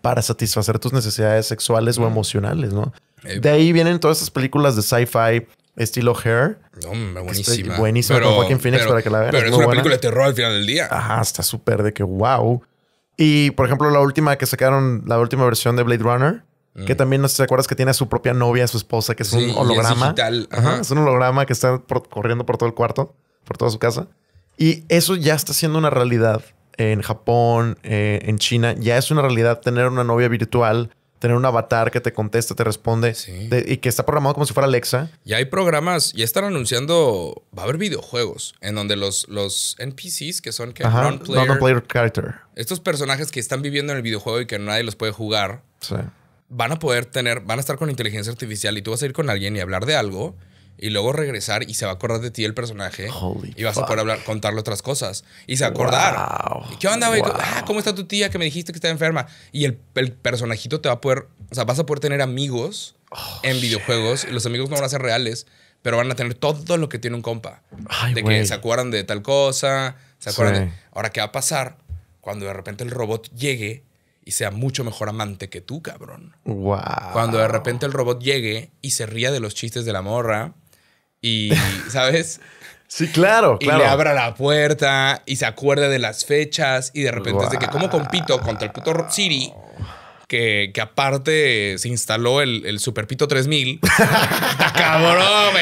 para satisfacer tus necesidades sexuales o emocionales, ¿no? Eh, de ahí vienen todas esas películas de sci-fi estilo Hair. No, buenísima. Buenísima con Phoenix para que la vean. Pero es, una película de terror al final del día. Ajá, está súper de que wow. Y por ejemplo, la última que sacaron, la última versión de Blade Runner, que mm. también no sé si te acuerdas que tiene a su propia novia, a su esposa, que es un holograma. Es, es un holograma que está corriendo por todo el cuarto, por toda su casa. Y eso ya está siendo una realidad en Japón, eh, en China, ya es una realidad tener una novia virtual, tener un avatar que te contesta, te responde y que está programado como si fuera Alexa. Ya hay programas, ya están anunciando, va a haber videojuegos en donde los, los NPCs que son non character. Estos personajes que están viviendo en el videojuego y que nadie los puede jugar, van a poder tener, van a estar con inteligencia artificial y tú vas a ir con alguien y hablar de algo y luego regresar y se va a acordar de ti el personaje y vas a poder hablar, contarle otras cosas y se va a acordar. ¿Qué onda, ah, ¿Cómo está tu tía que me dijiste que está enferma? Y el, personajito te va a poder, o sea, vas a poder tener amigos oh, en videojuegos y los amigos no van a ser reales, pero van a tener todo lo que tiene un compa. de que se acuerdan de tal cosa, se acuerdan Ahora, ¿qué va a pasar cuando de repente el robot llegue? y sea mucho mejor amante que tú, cabrón. Cuando de repente el robot llegue y se ría de los chistes de la morra y, ¿sabes? Sí, claro, claro. Y le abra la puerta y se acuerda de las fechas y de repente es de que cómo compito contra el puto Rock City, que, que, aparte se instaló el, el Super Pito 3000. ¡Cabrón,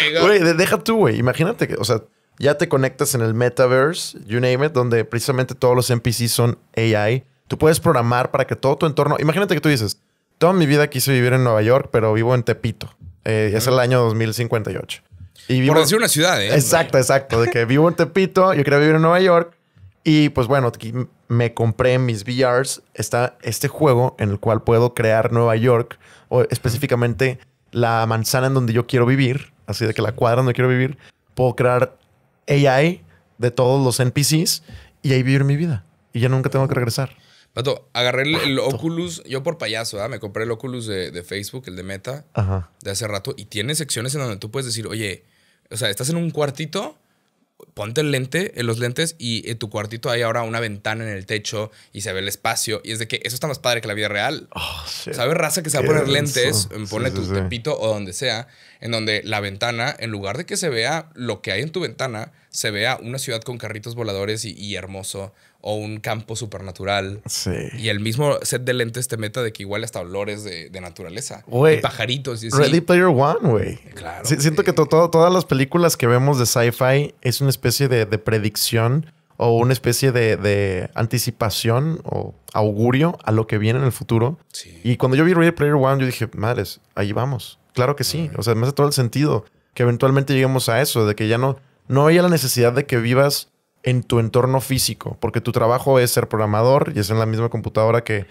deja tú, güey. Imagínate que, o sea, ya te conectas en el metaverse, you name it, donde precisamente todos los NPCs son AI. Tú puedes programar para que todo tu entorno... Imagínate que tú dices, toda mi vida quise vivir en Nueva York, pero vivo en Tepito. Eh, Es el año 2058. Y Por decir una ciudad, ¿eh? Exacto, exacto. De que vivo en Tepito, yo quería vivir en Nueva York. Y pues bueno, me compré mis VRs. Está este juego en el cual puedo crear Nueva York, o específicamente la manzana en donde yo quiero vivir, así de que la cuadra donde quiero vivir. Puedo crear AI de todos los NPCs y ahí vivir mi vida. Y ya nunca tengo que regresar. Pato, agarré el, Oculus, yo por payaso, ¿eh? me compré el Oculus de, de, Facebook, el de Meta, de hace rato, y tiene secciones en donde tú puedes decir, oye, o sea, estás en un cuartito, ponte el lente, en eh, los lentes y en eh, tu cuartito hay ahora una ventana en el techo y se ve el espacio. Y es de que eso está más padre que la vida real. Ah, Sabe ¿Sabes, raza que se va a poner lentes? Eh, ponle tu tepito o donde sea, en donde la ventana, en lugar de que se vea lo que hay en tu ventana, se vea una ciudad con carritos voladores y hermoso o un campo supernatural. Sí. Y el mismo set de lentes te meta de que igual hasta olores de, naturaleza. pajaritos. Ready Player One, güey. Claro. Siento que todas las películas que vemos de sci-fi es una especie de, predicción o una especie de, anticipación o augurio a lo que viene en el futuro. Sí. Y cuando yo vi Ready Player One, yo dije, madres, ahí vamos. Claro que sí. O sea, me hace todo el sentido que eventualmente lleguemos a eso, de que ya no, no haya la necesidad de que vivas en tu entorno físico, porque tu trabajo es ser programador y es en la misma computadora que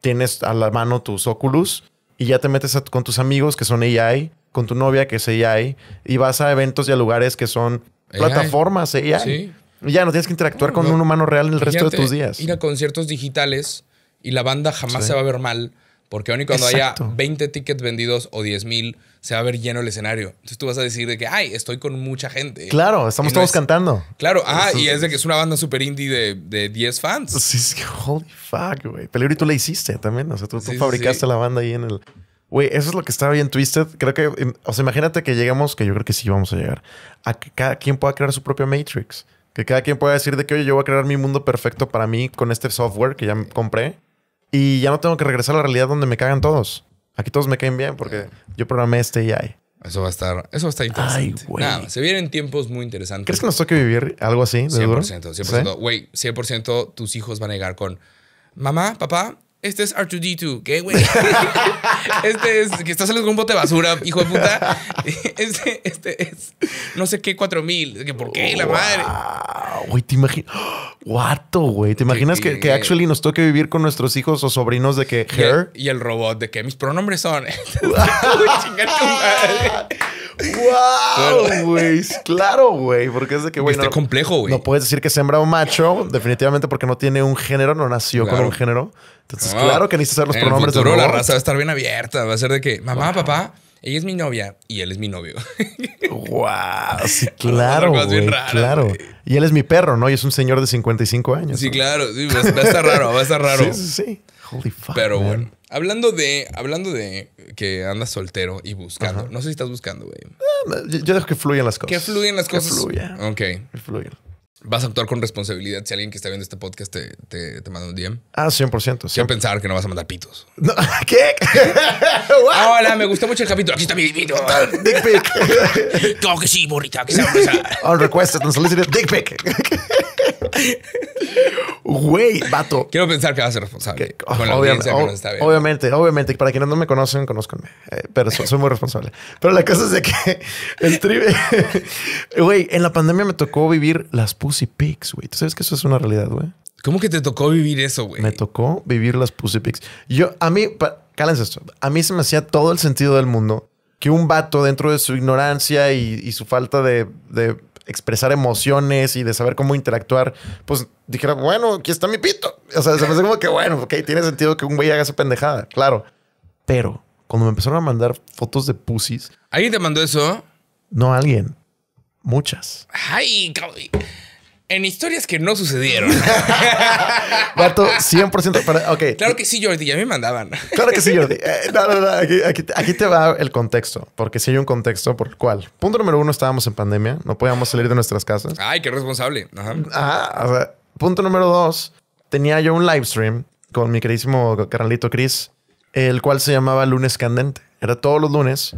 tienes a la mano tus Oculus y ya te metes con tus amigos que son AI, con tu novia que es AI y vas a eventos y a lugares que son plataformas AI. Y ya no tienes que interactuar con un humano real el resto de tus días. Ir a conciertos digitales y la banda jamás se va a ver mal porque aún cuando haya 20 tickets vendidos o 10 mil, se va a ver lleno el escenario. Entonces tú vas a decir de que, ay, estoy con mucha gente. Claro, estamos todos cantando. Claro, ah, y es de que es una banda super indie de, 10 fans. Sí, holy fuck, güey. Peligro y tú la hiciste también. O sea, tú, fabricaste la banda ahí en el... Güey, eso es lo que estaba bien twisted. Creo que, em, o sea, imagínate que llegamos, que yo creo que sí vamos a llegar, a que cada quien pueda crear su propia Matrix. Que cada quien pueda decir de que, oye, yo voy a crear mi mundo perfecto para mí con este software que ya compré. Y ya no tengo que regresar a la realidad donde me cagan todos. Aquí todos me caen bien porque yo programé este y Eso va a estar, eso va a estar interesante. Nada, se vienen tiempos muy interesantes. ¿Crees que nos toque vivir algo así? De 100%, 100%. Güey, 100% tus hijos van a llegar con mamá, papá, este es R2D2, ¿qué, güey? este es que está saliendo con un bote de basura, hijo de puta. Este, este es no sé qué, cuatro mil. por qué, la madre. Güey, te imaginas. Guato, güey. ¿Te imaginas que, que, actually nos toque vivir con nuestros hijos o sobrinos de que her? y el robot de que mis pronombres son. ¡Wow! Güey, claro, güey. Porque es de que, güey. Este complejo, güey. No puedes decir que sembra un macho, definitivamente, porque no tiene un género, no nació con un género. Entonces, claro que necesitas los en pronombres el futuro, Pero la raza va a estar bien abierta. Va a ser de que, mamá, papá, ella es mi novia y él es mi novio. ¡Wow! Sí, claro, güey. Claro. Y él es mi perro, ¿no? Y es un señor de 55 años. Sí, claro. va, a estar raro, va a estar raro. Sí, sí, Holy fuck. Pero bueno. Hablando de, hablando de que andas soltero y buscando. No sé si estás buscando, güey. Ah, yo, dejo que fluyan las cosas. Que fluyan las cosas. Que fluya. Ok. Que vas a actuar con responsabilidad si alguien que está viendo este podcast te, te, te manda un DM. Ah, 100%. Quiero pensar que no vas a mandar pitos. ¿Qué? Ahora hola, me gustó mucho el capítulo. Aquí está mi video. dick pic. Claro que sí, borrita. Que On request and dick pic. Güey, vato. Quiero pensar que vas a ser responsable. con la obviamente, que nos está viendo. obviamente, obviamente. Para quienes no me conocen, conozcanme. Eh, pero soy, muy responsable. Pero la cosa es de que el tribe... Güey, en la pandemia me tocó vivir las putas Pussy pics, güey. ¿Tú sabes que eso es una realidad, güey? ¿Cómo que te tocó vivir eso, güey? Me tocó vivir las Pussy Yo, a mí, cállense esto, a mí se me hacía todo el sentido del mundo que un vato dentro de su ignorancia y, su falta de, expresar emociones y de saber cómo interactuar, pues dijera, bueno, aquí está mi pito. O sea, se me hace como que, bueno, ok, tiene sentido que un güey haga esa pendejada, claro. Pero cuando me empezaron a mandar fotos de pussies... ¿Alguien te mandó eso? No, alguien. Muchas. Ay, cabrón. En historias que no sucedieron. 100%. Para, Claro que sí, Jordi, ya me mandaban. claro que sí, Jordi. Eh, aquí, te va el contexto, porque sí hay un contexto por el cual. Punto número uno, estábamos en pandemia, no podíamos salir de nuestras casas. Ay, qué responsable. Ajá. punto número dos, tenía yo un live stream con mi queridísimo carnalito Chris, el cual se llamaba Lunes Candente. Era todos los lunes.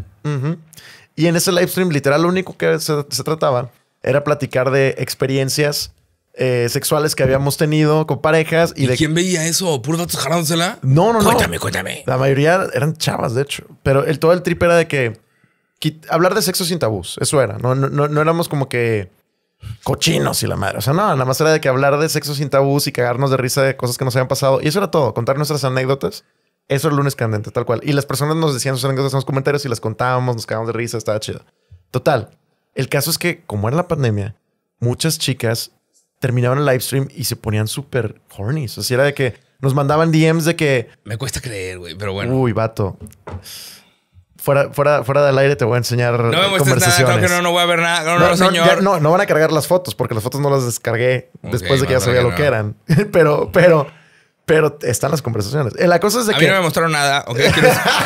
Y en ese live stream, literal, lo único que se, se trataba era platicar de experiencias eh, sexuales que habíamos tenido con parejas. ¿Y, de... quién veía eso? puro datos jarándosela? No, no, no. Cuéntame, cuéntame. La mayoría eran chavas, de hecho. Pero el, todo el trip era de que hablar de sexo sin tabús. Eso era. No, no, no, éramos como que cochinos y la madre. O sea, no, nada más era de que hablar de sexo sin tabús y cagarnos de risa de cosas que nos habían pasado. Y eso era todo. Contar nuestras anécdotas. Eso era el lunes candente, tal cual. Y las personas nos decían sus anécdotas en los comentarios y las contábamos, nos cagábamos de risa, estaba chido. Total, el caso es que, como era la pandemia, muchas chicas terminaban el live stream y se ponían súper horny. O sea, era de que nos mandaban DMs de que. Me cuesta creer, güey, pero bueno. Uy, vato. Fuera, fuera, fuera del aire te voy a enseñar no me Nada, que no, no voy a ver nada. No, no, señor. no, no, van a cargar las fotos porque las fotos no las descargué después de que ya sabía lo que eran. pero, pero, pero están las conversaciones. La cosa es que. A mí no me mostraron nada.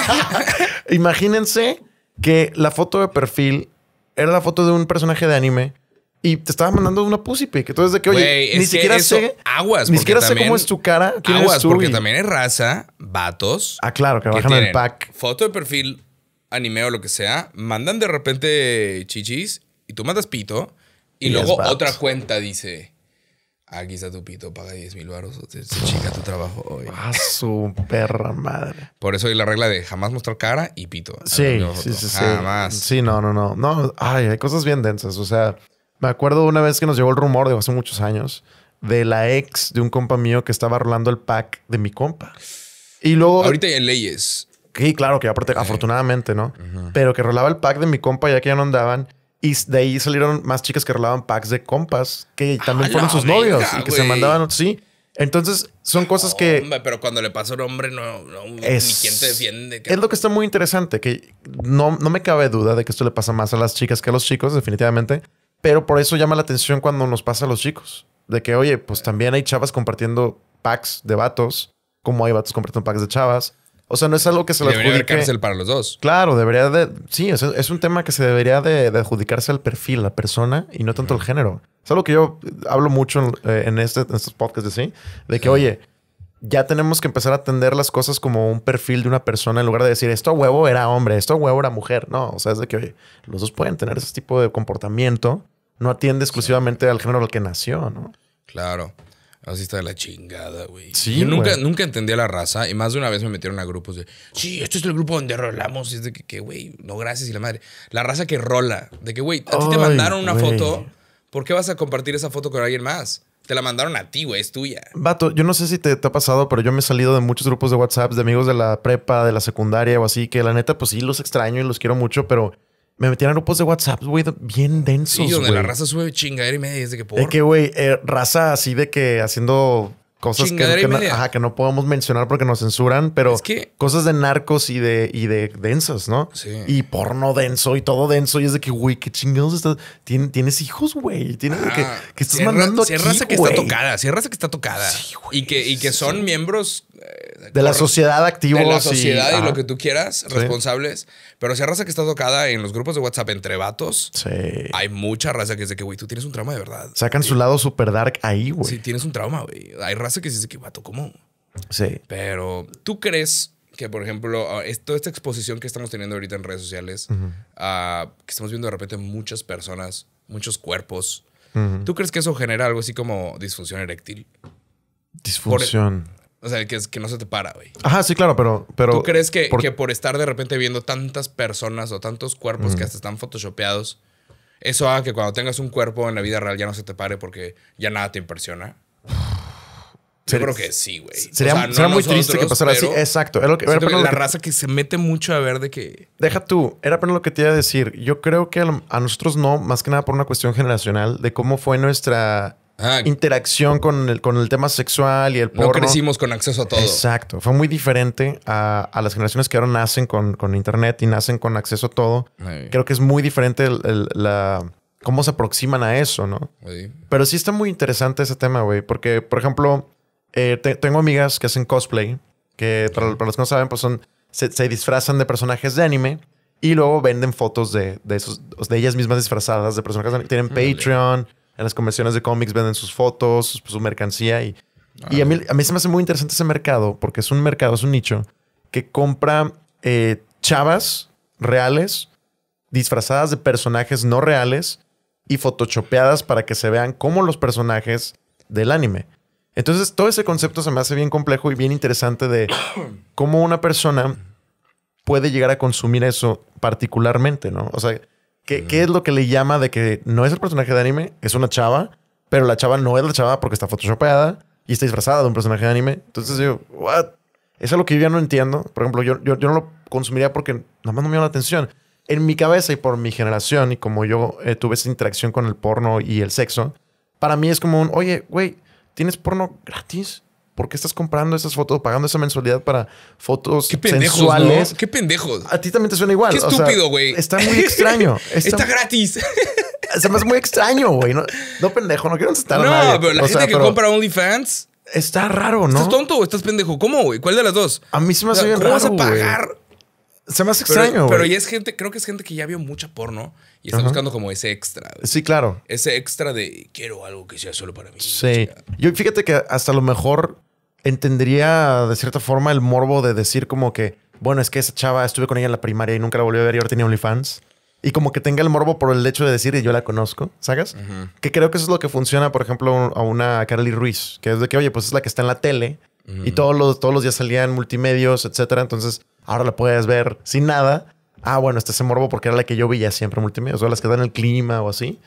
Imagínense que la foto de perfil era la foto de un personaje de anime y te estaba mandando una tú Entonces, de que, oye, ni siquiera sé. Aguas, Ni siquiera sé cómo es tu cara. Quién aguas, porque también es raza, vatos. Ah, claro, que, bajan el pack. Foto de perfil, anime o lo que sea, mandan de repente chichis y tú mandas pito y luego otra cuenta dice. Aquí está tu pito, paga 10 mil baros chica tu trabajo hoy. A ah, su perra madre. Por eso hay la regla de jamás mostrar cara y pito. Sí, sí, sí, sí. Jamás. Sí, no, no, no. No, ay, hay cosas bien densas. O sea, me acuerdo una vez que nos llegó el rumor de hace muchos años de la ex de un compa mío que estaba rolando el pack de mi compa. Y luego. Ahorita hay leyes. Sí, claro, que afortunadamente, ¿no? Pero que rolaba el pack de mi compa ya que ya no andaban. Y de ahí salieron más chicas que rolaban packs de compas que también fueron sus novios y que se mandaban, sí. Entonces, son cosas que. pero cuando le pasa a un hombre, no, es, ni Es lo que está muy interesante, que no, no me cabe duda de que esto le pasa más a las chicas que a los chicos, definitivamente. Pero por eso llama la atención cuando nos pasa a los chicos. De que, oye, pues también hay chavas compartiendo packs de vatos, como hay vatos compartiendo packs de chavas. O sea, no es algo que se le para los dos. Claro, debería de. Sí, es, un tema que se debería de, adjudicarse al perfil, la persona y no tanto el género. Es algo que yo hablo mucho en, eh, este, estos podcasts de sí, de que, oye, ya tenemos que empezar a atender las cosas como un perfil de una persona en lugar de decir esto huevo era hombre, esto huevo era mujer. No, o sea, es de que, oye, los dos pueden tener ese tipo de comportamiento. No atiende exclusivamente al género al que nació, ¿no? Claro. Así está de la chingada, güey. Sí, Yo nunca, nunca entendí la raza y más de una vez me metieron a grupos de, sí, esto es el grupo donde rolamos. Y es de que, güey, no gracias y la madre. La raza que rola. De que, güey, a ti te mandaron una foto. ¿Por qué vas a compartir esa foto con alguien más? Te la mandaron a ti, güey, es tuya. Vato, yo no sé si te, ha pasado, pero yo me he salido de muchos grupos de WhatsApp, de amigos de la prepa, de la secundaria o así, que la neta, pues sí, los extraño y los quiero mucho, pero me metí en grupos de WhatsApp, güey, bien densos. sí, donde la raza sube chingadera y media desde que por. De que, güey, eh, raza así de que haciendo cosas que, no, que, no podemos mencionar porque nos censuran, pero es cosas de narcos y de, y de densas, ¿no? Sí. Y porno denso y todo denso. Y es de que, güey, qué chingados estás. tienes hijos, güey. Tienes que, ah, que, estás si mandando. Si raza que está tocada, si raza que está tocada. Sí, güey. y que, y que son miembros eh, de, la sociedad activa. De la sociedad y, lo que tú quieras, responsables. Pero si hay raza que está tocada en los grupos de WhatsApp entre vatos, hay mucha raza que dice que, güey, tú tienes un trauma de verdad. Sacan su lado super dark ahí, güey. Sí, tienes un trauma, güey. Hay raza que dice que, vato, ¿cómo? Sí. Pero tú crees que, por ejemplo, ah, toda esta exposición que estamos teniendo ahorita en redes sociales, ah, que estamos viendo de repente muchas personas, muchos cuerpos, ¿Tú crees que eso genera algo así como disfunción eréctil? E- disfunción. O sea, que, es, que no se te para, güey. Ajá, sí, claro, pero... pero ¿Tú crees que por... por estar de repente viendo tantas personas o tantos cuerpos que mm. hasta están photoshopeados, eso haga que cuando tengas un cuerpo en la vida real ya no se te pare porque ya nada te impresiona? Yo creo que sí, güey. Sería, muy triste que pasara así. Exacto. Era la raza que se mete mucho a ver de que. Deja tú. Era apenas lo que te iba a decir. Yo creo que a nosotros no, más que nada por una cuestión generacional de cómo fue nuestra Ah. interacción con el, con el tema sexual y el porno. No crecimos con acceso a todo. Exacto. Fue muy diferente a, las generaciones que ahora nacen con, con, internet y nacen con acceso a todo. Creo que es muy diferente la, cómo se aproximan a eso, ¿no? Pero sí está muy interesante ese tema, güey. Porque, por ejemplo, eh, tengo amigas que hacen cosplay, que para, los que no saben, pues son, se, disfrazan de personajes de anime. Y luego venden fotos de, de, de ellas mismas disfrazadas de personajes. De anime. Tienen Patreon, en las convenciones de cómics venden sus fotos, pues, su, mercancía y, a, mí, se me hace muy interesante ese mercado porque es un mercado, es un nicho que compra eh, chavas reales disfrazadas de personajes no reales y photoshopeadas para que se vean como los personajes del anime. Entonces, todo ese concepto se me hace bien complejo y bien interesante de cómo una persona puede llegar a consumir eso particularmente, ¿no? O sea, ¿Qué, ¿Qué es lo que le llama de que no es el personaje de anime? Es una chava, pero la chava no es la chava porque está photoshopeada y está disfrazada de un personaje de anime. Entonces yo, ¿what? Eso es lo que yo ya no entiendo. Por ejemplo, yo, yo, yo no lo consumiría porque nada más no me llama la atención. En mi cabeza y por mi generación y como yo eh, tuve esa interacción con el porno y el sexo, para mí es como un, oye, güey, ¿tienes porno gratis? ¿Por qué estás comprando esas fotos, pagando esa mensualidad para fotos qué sensuales? Qué pendejos. A ti también te suena igual. Qué estúpido, güey. está muy extraño. Está, gratis. Se me hace muy extraño, güey. No, no, pendejo, no quiero estar No, a nadie. pero la gente que compra OnlyFans. Está raro, ¿no? ¿Estás tonto o estás pendejo? ¿Cómo, güey? ¿Cuál de las dos? A mí se me hace raro. ¿Cómo vas a pagar se me hace extraño. Pero, es gente, creo que es gente que ya vio mucha porno y está buscando como ese extra. Sí, claro. Ese extra de quiero algo que sea solo para mí. Sí. Yo fíjate que hasta lo mejor entendería de cierta forma el morbo de decir como que, bueno, es que esa chava estuve con ella en la primaria y nunca la volví a ver y ahora tenía OnlyFans. Y como que tenga el morbo por el hecho de decir, y yo la conozco, ¿sabes? Que creo que eso es lo que funciona, por ejemplo, a una Carly Ruiz, que es de que, oye, pues es la que está en la tele y todos los, todos los días salían multimedios, etcétera. Entonces, Ahora la puedes ver sin nada. Ah, bueno, este se morbo porque era la que yo veía siempre en multimedia, o las que dan el clima o así.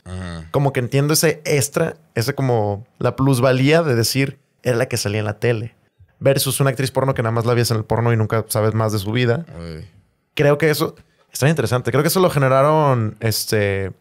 Como que entiendo ese extra, ese como la plusvalía de decir, era la que salía en la tele. Versus una actriz porno que nada más la vías en el porno y nunca sabes más de su vida. Creo que eso está interesante. Creo que eso lo generaron este,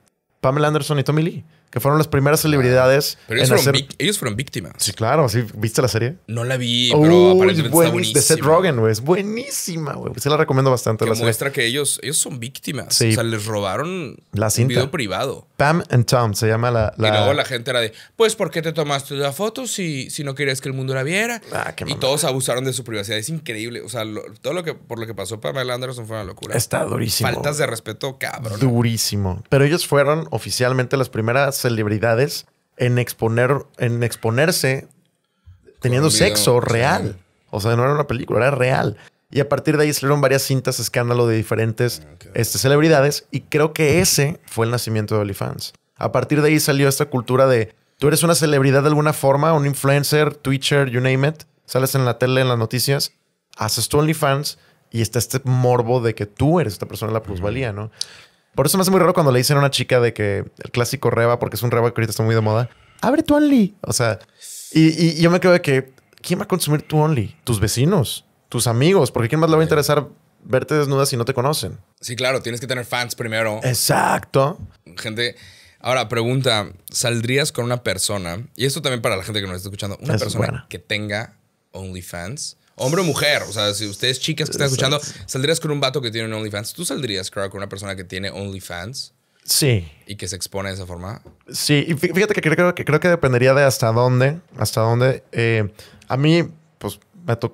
Pamela Anderson y Tommy Lee que fueron las primeras celebridades. Ah, pero ellos, fueron, víctimas. Sí, claro. ¿sí? ¿Viste la serie? No la vi, pero aparentemente buenísima. De Seth Rogen, güey. Es buenísima, güey. Se la recomiendo bastante. Que la muestra que ellos, ellos son víctimas. O sea, les robaron la cinta. video privado. Pam and Tom se llama la, Y luego la gente era de, pues, ¿por qué te tomaste la foto si, si no querías que el mundo la viera? Ah, y todos abusaron de su privacidad. Es increíble. O sea, todo lo que por lo que pasó Pamela Anderson fue una locura. Está durísimo. Faltas de respeto, cabrón. Durísimo. Pero ellos fueron oficialmente las primeras celebridades en exponer, en exponerse teniendo sexo real. O sea, no era una película, era real. Y a partir de ahí salieron varias cintas escándalo de diferentes ah, este, celebridades. Y creo que ese fue el nacimiento de OnlyFans. A partir de ahí salió esta cultura de tú eres una celebridad de alguna forma, un influencer, Twitcher, you name it. Sales en la tele, en las noticias, haces tu OnlyFans y está este morbo de que tú eres esta persona de la plusvalía, ¿no? Por eso me hace muy raro cuando le dicen a una chica de que el clásico reba, porque es un reba que ahorita está muy de moda, abre tu only. O sea, y, yo me creo de que, ¿quién va a consumir tu only? Tus vecinos, tus amigos, porque ¿quién más le va a interesar verte desnuda si no te conocen? Sí, claro, tienes que tener fans primero. Exacto. Gente, ahora pregunta, ¿saldrías con una persona? Y esto también para la gente que nos está escuchando, una persona que tenga only OnlyFans hombre o mujer, o sea, si ustedes chicas que están escuchando, ¿saldrías con un vato que tiene un OnlyFans? ¿Tú saldrías, creo, con una persona que tiene OnlyFans? Sí. Y que se expone de esa forma. Sí, y fíjate que creo, que creo que dependería de hasta dónde, hasta dónde. Eh, a mí,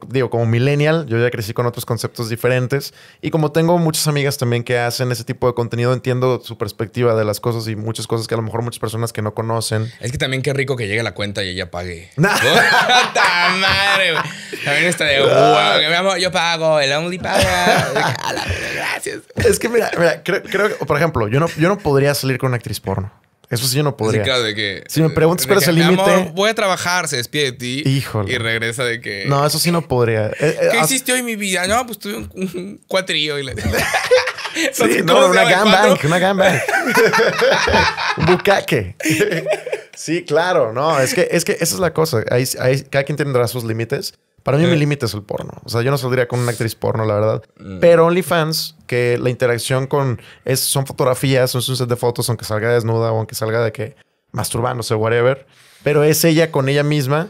digo, como millennial, yo ya crecí con otros conceptos diferentes y como tengo muchas amigas también que hacen ese tipo de contenido, entiendo su perspectiva de las cosas y muchas cosas que a lo mejor muchas personas que no conocen. Es que también qué rico que llegue la cuenta y ella pague. nada madre! También está de wow, ah. yo pago, el Only paga. Gracias. Es que mira, mira creo, por ejemplo, yo yo no podría salir con una actriz porno. Eso sí yo no podría. si me eh, preguntas cuál es el límite. Voy a trabajar, se despide de ti. Híjole. Y regresa de que. No, eso sí no podría. Eh, eh, ¿Qué hiciste hoy en mi vida? No, pues tuve un, cuatrillo y la... sí, no, una gangbang, una gangbang. un bucaque. sí, claro, no, es que, es que esa es la cosa. Ahí, ahí, cada quien tendrá sus límites. Para mí mi eh. límite es el porno. O sea, yo no saldría con una actriz porno, la verdad. Mm. Pero OnlyFans, que la interacción con... Es, son fotografías, son un set de fotos, aunque salga desnuda o aunque salga de que masturbándose o whatever. Pero es ella con ella misma.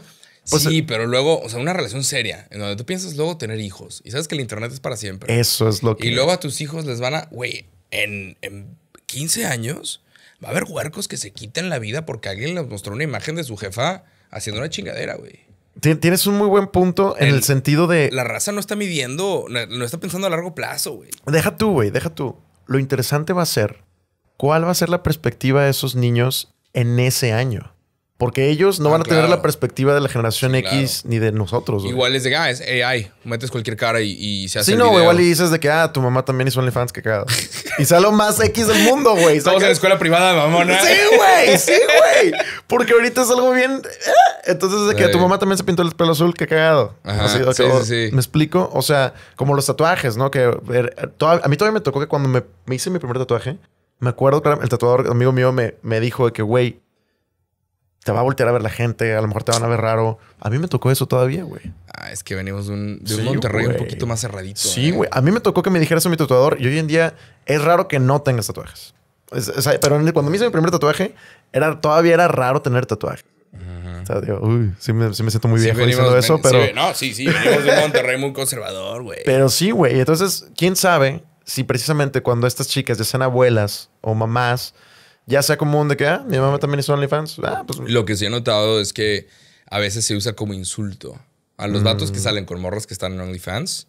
Pues, sí, eh, pero luego, o sea, una relación seria, en donde tú piensas luego tener hijos. Y sabes que el internet es para siempre. Eso es lo que... Y luego a tus hijos les van a... Güey, en, en 15 años va a haber huercos que se quiten la vida porque alguien les mostró una imagen de su jefa haciendo una chingadera, güey. Tienes un muy buen punto en el, sentido de. La raza no está midiendo, no está pensando a largo plazo, güey. Deja tú, güey, deja tú. Lo interesante va a ser cuál va a ser la perspectiva de esos niños en ese año. Porque ellos no ah, van a tener la perspectiva de la generación X ni de nosotros. Igual es de, ah, AI. Metes cualquier cara y, se hace. Sí, no, igual y dices de que, ah, tu mamá también hizo OnlyFans que cagado. y sale más X del mundo, güey. Estamos en la escuela privada, mamona. Sí, güey, sí, güey. Porque ahorita es algo bien. Eh. Entonces, de que tu mamá también se pintó el pelo azul, qué cagado. Ajá, Así, sí sí, ¿Me explico? O sea, como los tatuajes, ¿no? Que a mí todavía me tocó que cuando me, hice mi primer tatuaje, me acuerdo, que el tatuador, amigo mío, me, me dijo de que, güey, te va a voltear a ver la gente, a lo mejor te van a ver raro. A mí me tocó eso todavía, güey. Ah, es que venimos de un, Monterrey un poquito más cerradito. Sí, ¿eh? güey. A mí me tocó que me dijera eso mi tatuador y hoy en día es raro que no tengas tatuajes. pero cuando me hice mi primer tatuaje, era, todavía era raro tener tatuaje. o sea, digo, uy, sí me, siento muy viejo eso, pero... no, sí, sí, venimos de un Monterrey muy conservador, güey. Pero sí, güey. Entonces, ¿quién sabe si precisamente cuando estas chicas ya sean abuelas o mamás ya sea común de que, ah, mi mamá también es OnlyFans. Ah, pues, lo que sí he notado es que a veces se usa como insulto. A los vatos que mm. salen con morras que están en OnlyFans.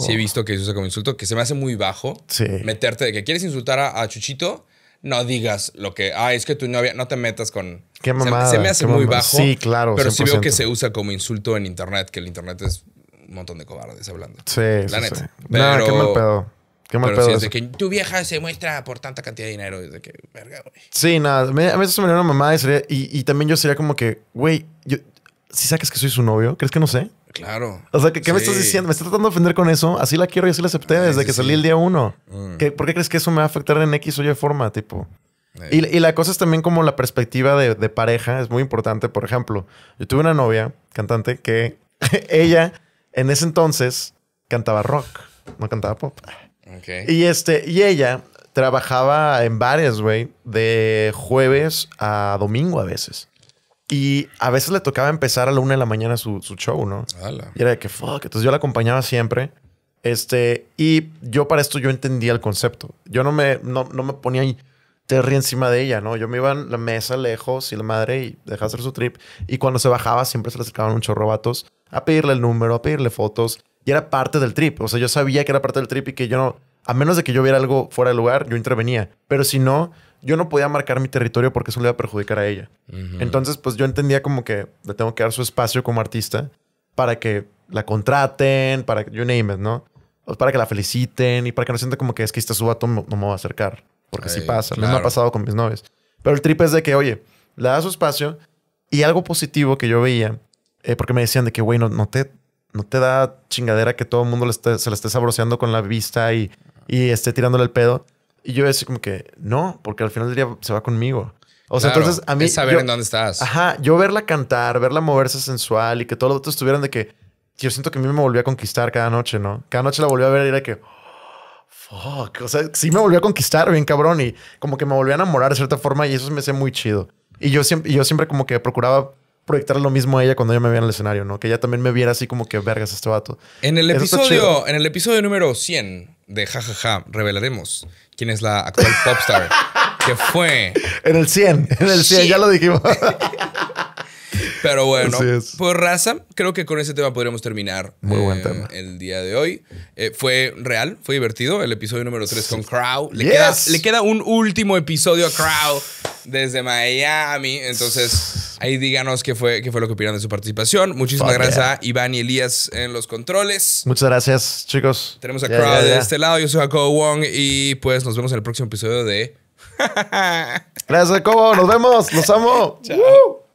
Sí he oh. visto que se usa como insulto, que se me hace muy bajo meterte de que quieres insultar a, Chuchito, no digas lo que, ah, es que tu novia, no te metas con... Qué mamada, se, me hace muy bajo. Sí, claro. Pero sí veo que se usa como insulto en Internet, que el Internet es un montón de cobardes hablando. Sí, la neta. qué mal pedo. Qué mal Pero Si es que tu vieja se muestra por tanta cantidad de dinero. desde que, verga, güey. Sí, nada. a veces me una mamá y, sería, y, también yo sería como que, güey, yo, si sabes que soy su novio, ¿crees que no sé? Claro. O sea, ¿qué, me estás diciendo? Me estás tratando de ofender con eso. Así la quiero y así la acepté desde que salí el día uno. Mm. ¿Por qué crees que eso me va a afectar en X o Y forma? Tipo. Eh. Y, la cosa es también como la perspectiva de, de pareja es muy importante. Por ejemplo, yo tuve una novia, cantante, que ella en ese entonces cantaba rock, no cantaba pop. Y, este, y ella trabajaba en bares, güey, de jueves a domingo a veces. Y a veces le tocaba empezar a la una de la mañana su, show, ¿no? Y era de que Entonces yo la acompañaba siempre. Este, y yo para esto yo entendía el concepto. Yo no me, no, me ponía terry encima de ella, ¿no? Yo me iba a la mesa lejos y la madre y dejaba hacer su trip. Y cuando se bajaba siempre se le acercaban un chorro vatos a pedirle el número, a pedirle fotos. Y era parte del trip. O sea, yo sabía que era parte del trip y que yo no, a menos de que yo viera algo fuera de lugar, yo intervenía. Pero si no, yo no podía marcar mi territorio porque eso le iba a perjudicar a ella. Entonces, pues yo entendía como que le tengo que dar su espacio como artista para que la contraten, para que, you name ¿no? Para que la feliciten y para que no sienta como que es que este su no, no me va a acercar. Porque si sí pasa. Claro. Me ha pasado con mis novias. Pero el trip es de que, oye, le da su espacio y algo positivo que yo veía, eh, porque me decían de que, güey, no, no te no te da chingadera que todo el mundo se la esté sabroseando con la vista y, y esté tirándole el pedo. Y yo decía como que, no, porque al final del día se va conmigo. O sea, entonces a mí... saber en dónde estás. Ajá, yo verla cantar, verla moverse sensual y que todos los otros estuvieran de que... Yo siento que a mí me volvió a conquistar cada noche, ¿no? Cada noche la volvió a ver y era que... fuck, o sea, sí me volvió a conquistar bien cabrón y como que me volvía a enamorar de cierta forma y eso me hace muy chido. Y yo siempre, yo siempre como que procuraba proyectar lo mismo a ella cuando ella me viera en el escenario, ¿no? Que ella también me viera así como que vergas este vato. En el episodio, en el episodio número 100 de jajaja, ja, ja, revelaremos quién es la actual popstar que fue en el 100, en el 100 ya lo dijimos. Pero bueno, por pues, raza, creo que con ese tema podríamos terminar. Eh, el día de hoy. Eh, fue real, fue divertido. El episodio número 3 con Crow. Le, queda, le queda un último episodio a Crow desde Miami. Entonces, ahí díganos qué fue, qué fue lo que opinan de su participación. Muchísimas gracias a Iván y Elías en los controles. Muchas gracias, chicos. Tenemos a Crow de este lado. Yo soy Jacobo Wong y pues nos vemos en el próximo episodio de. gracias, Jacobo. Nos vemos. Los amo. Chao.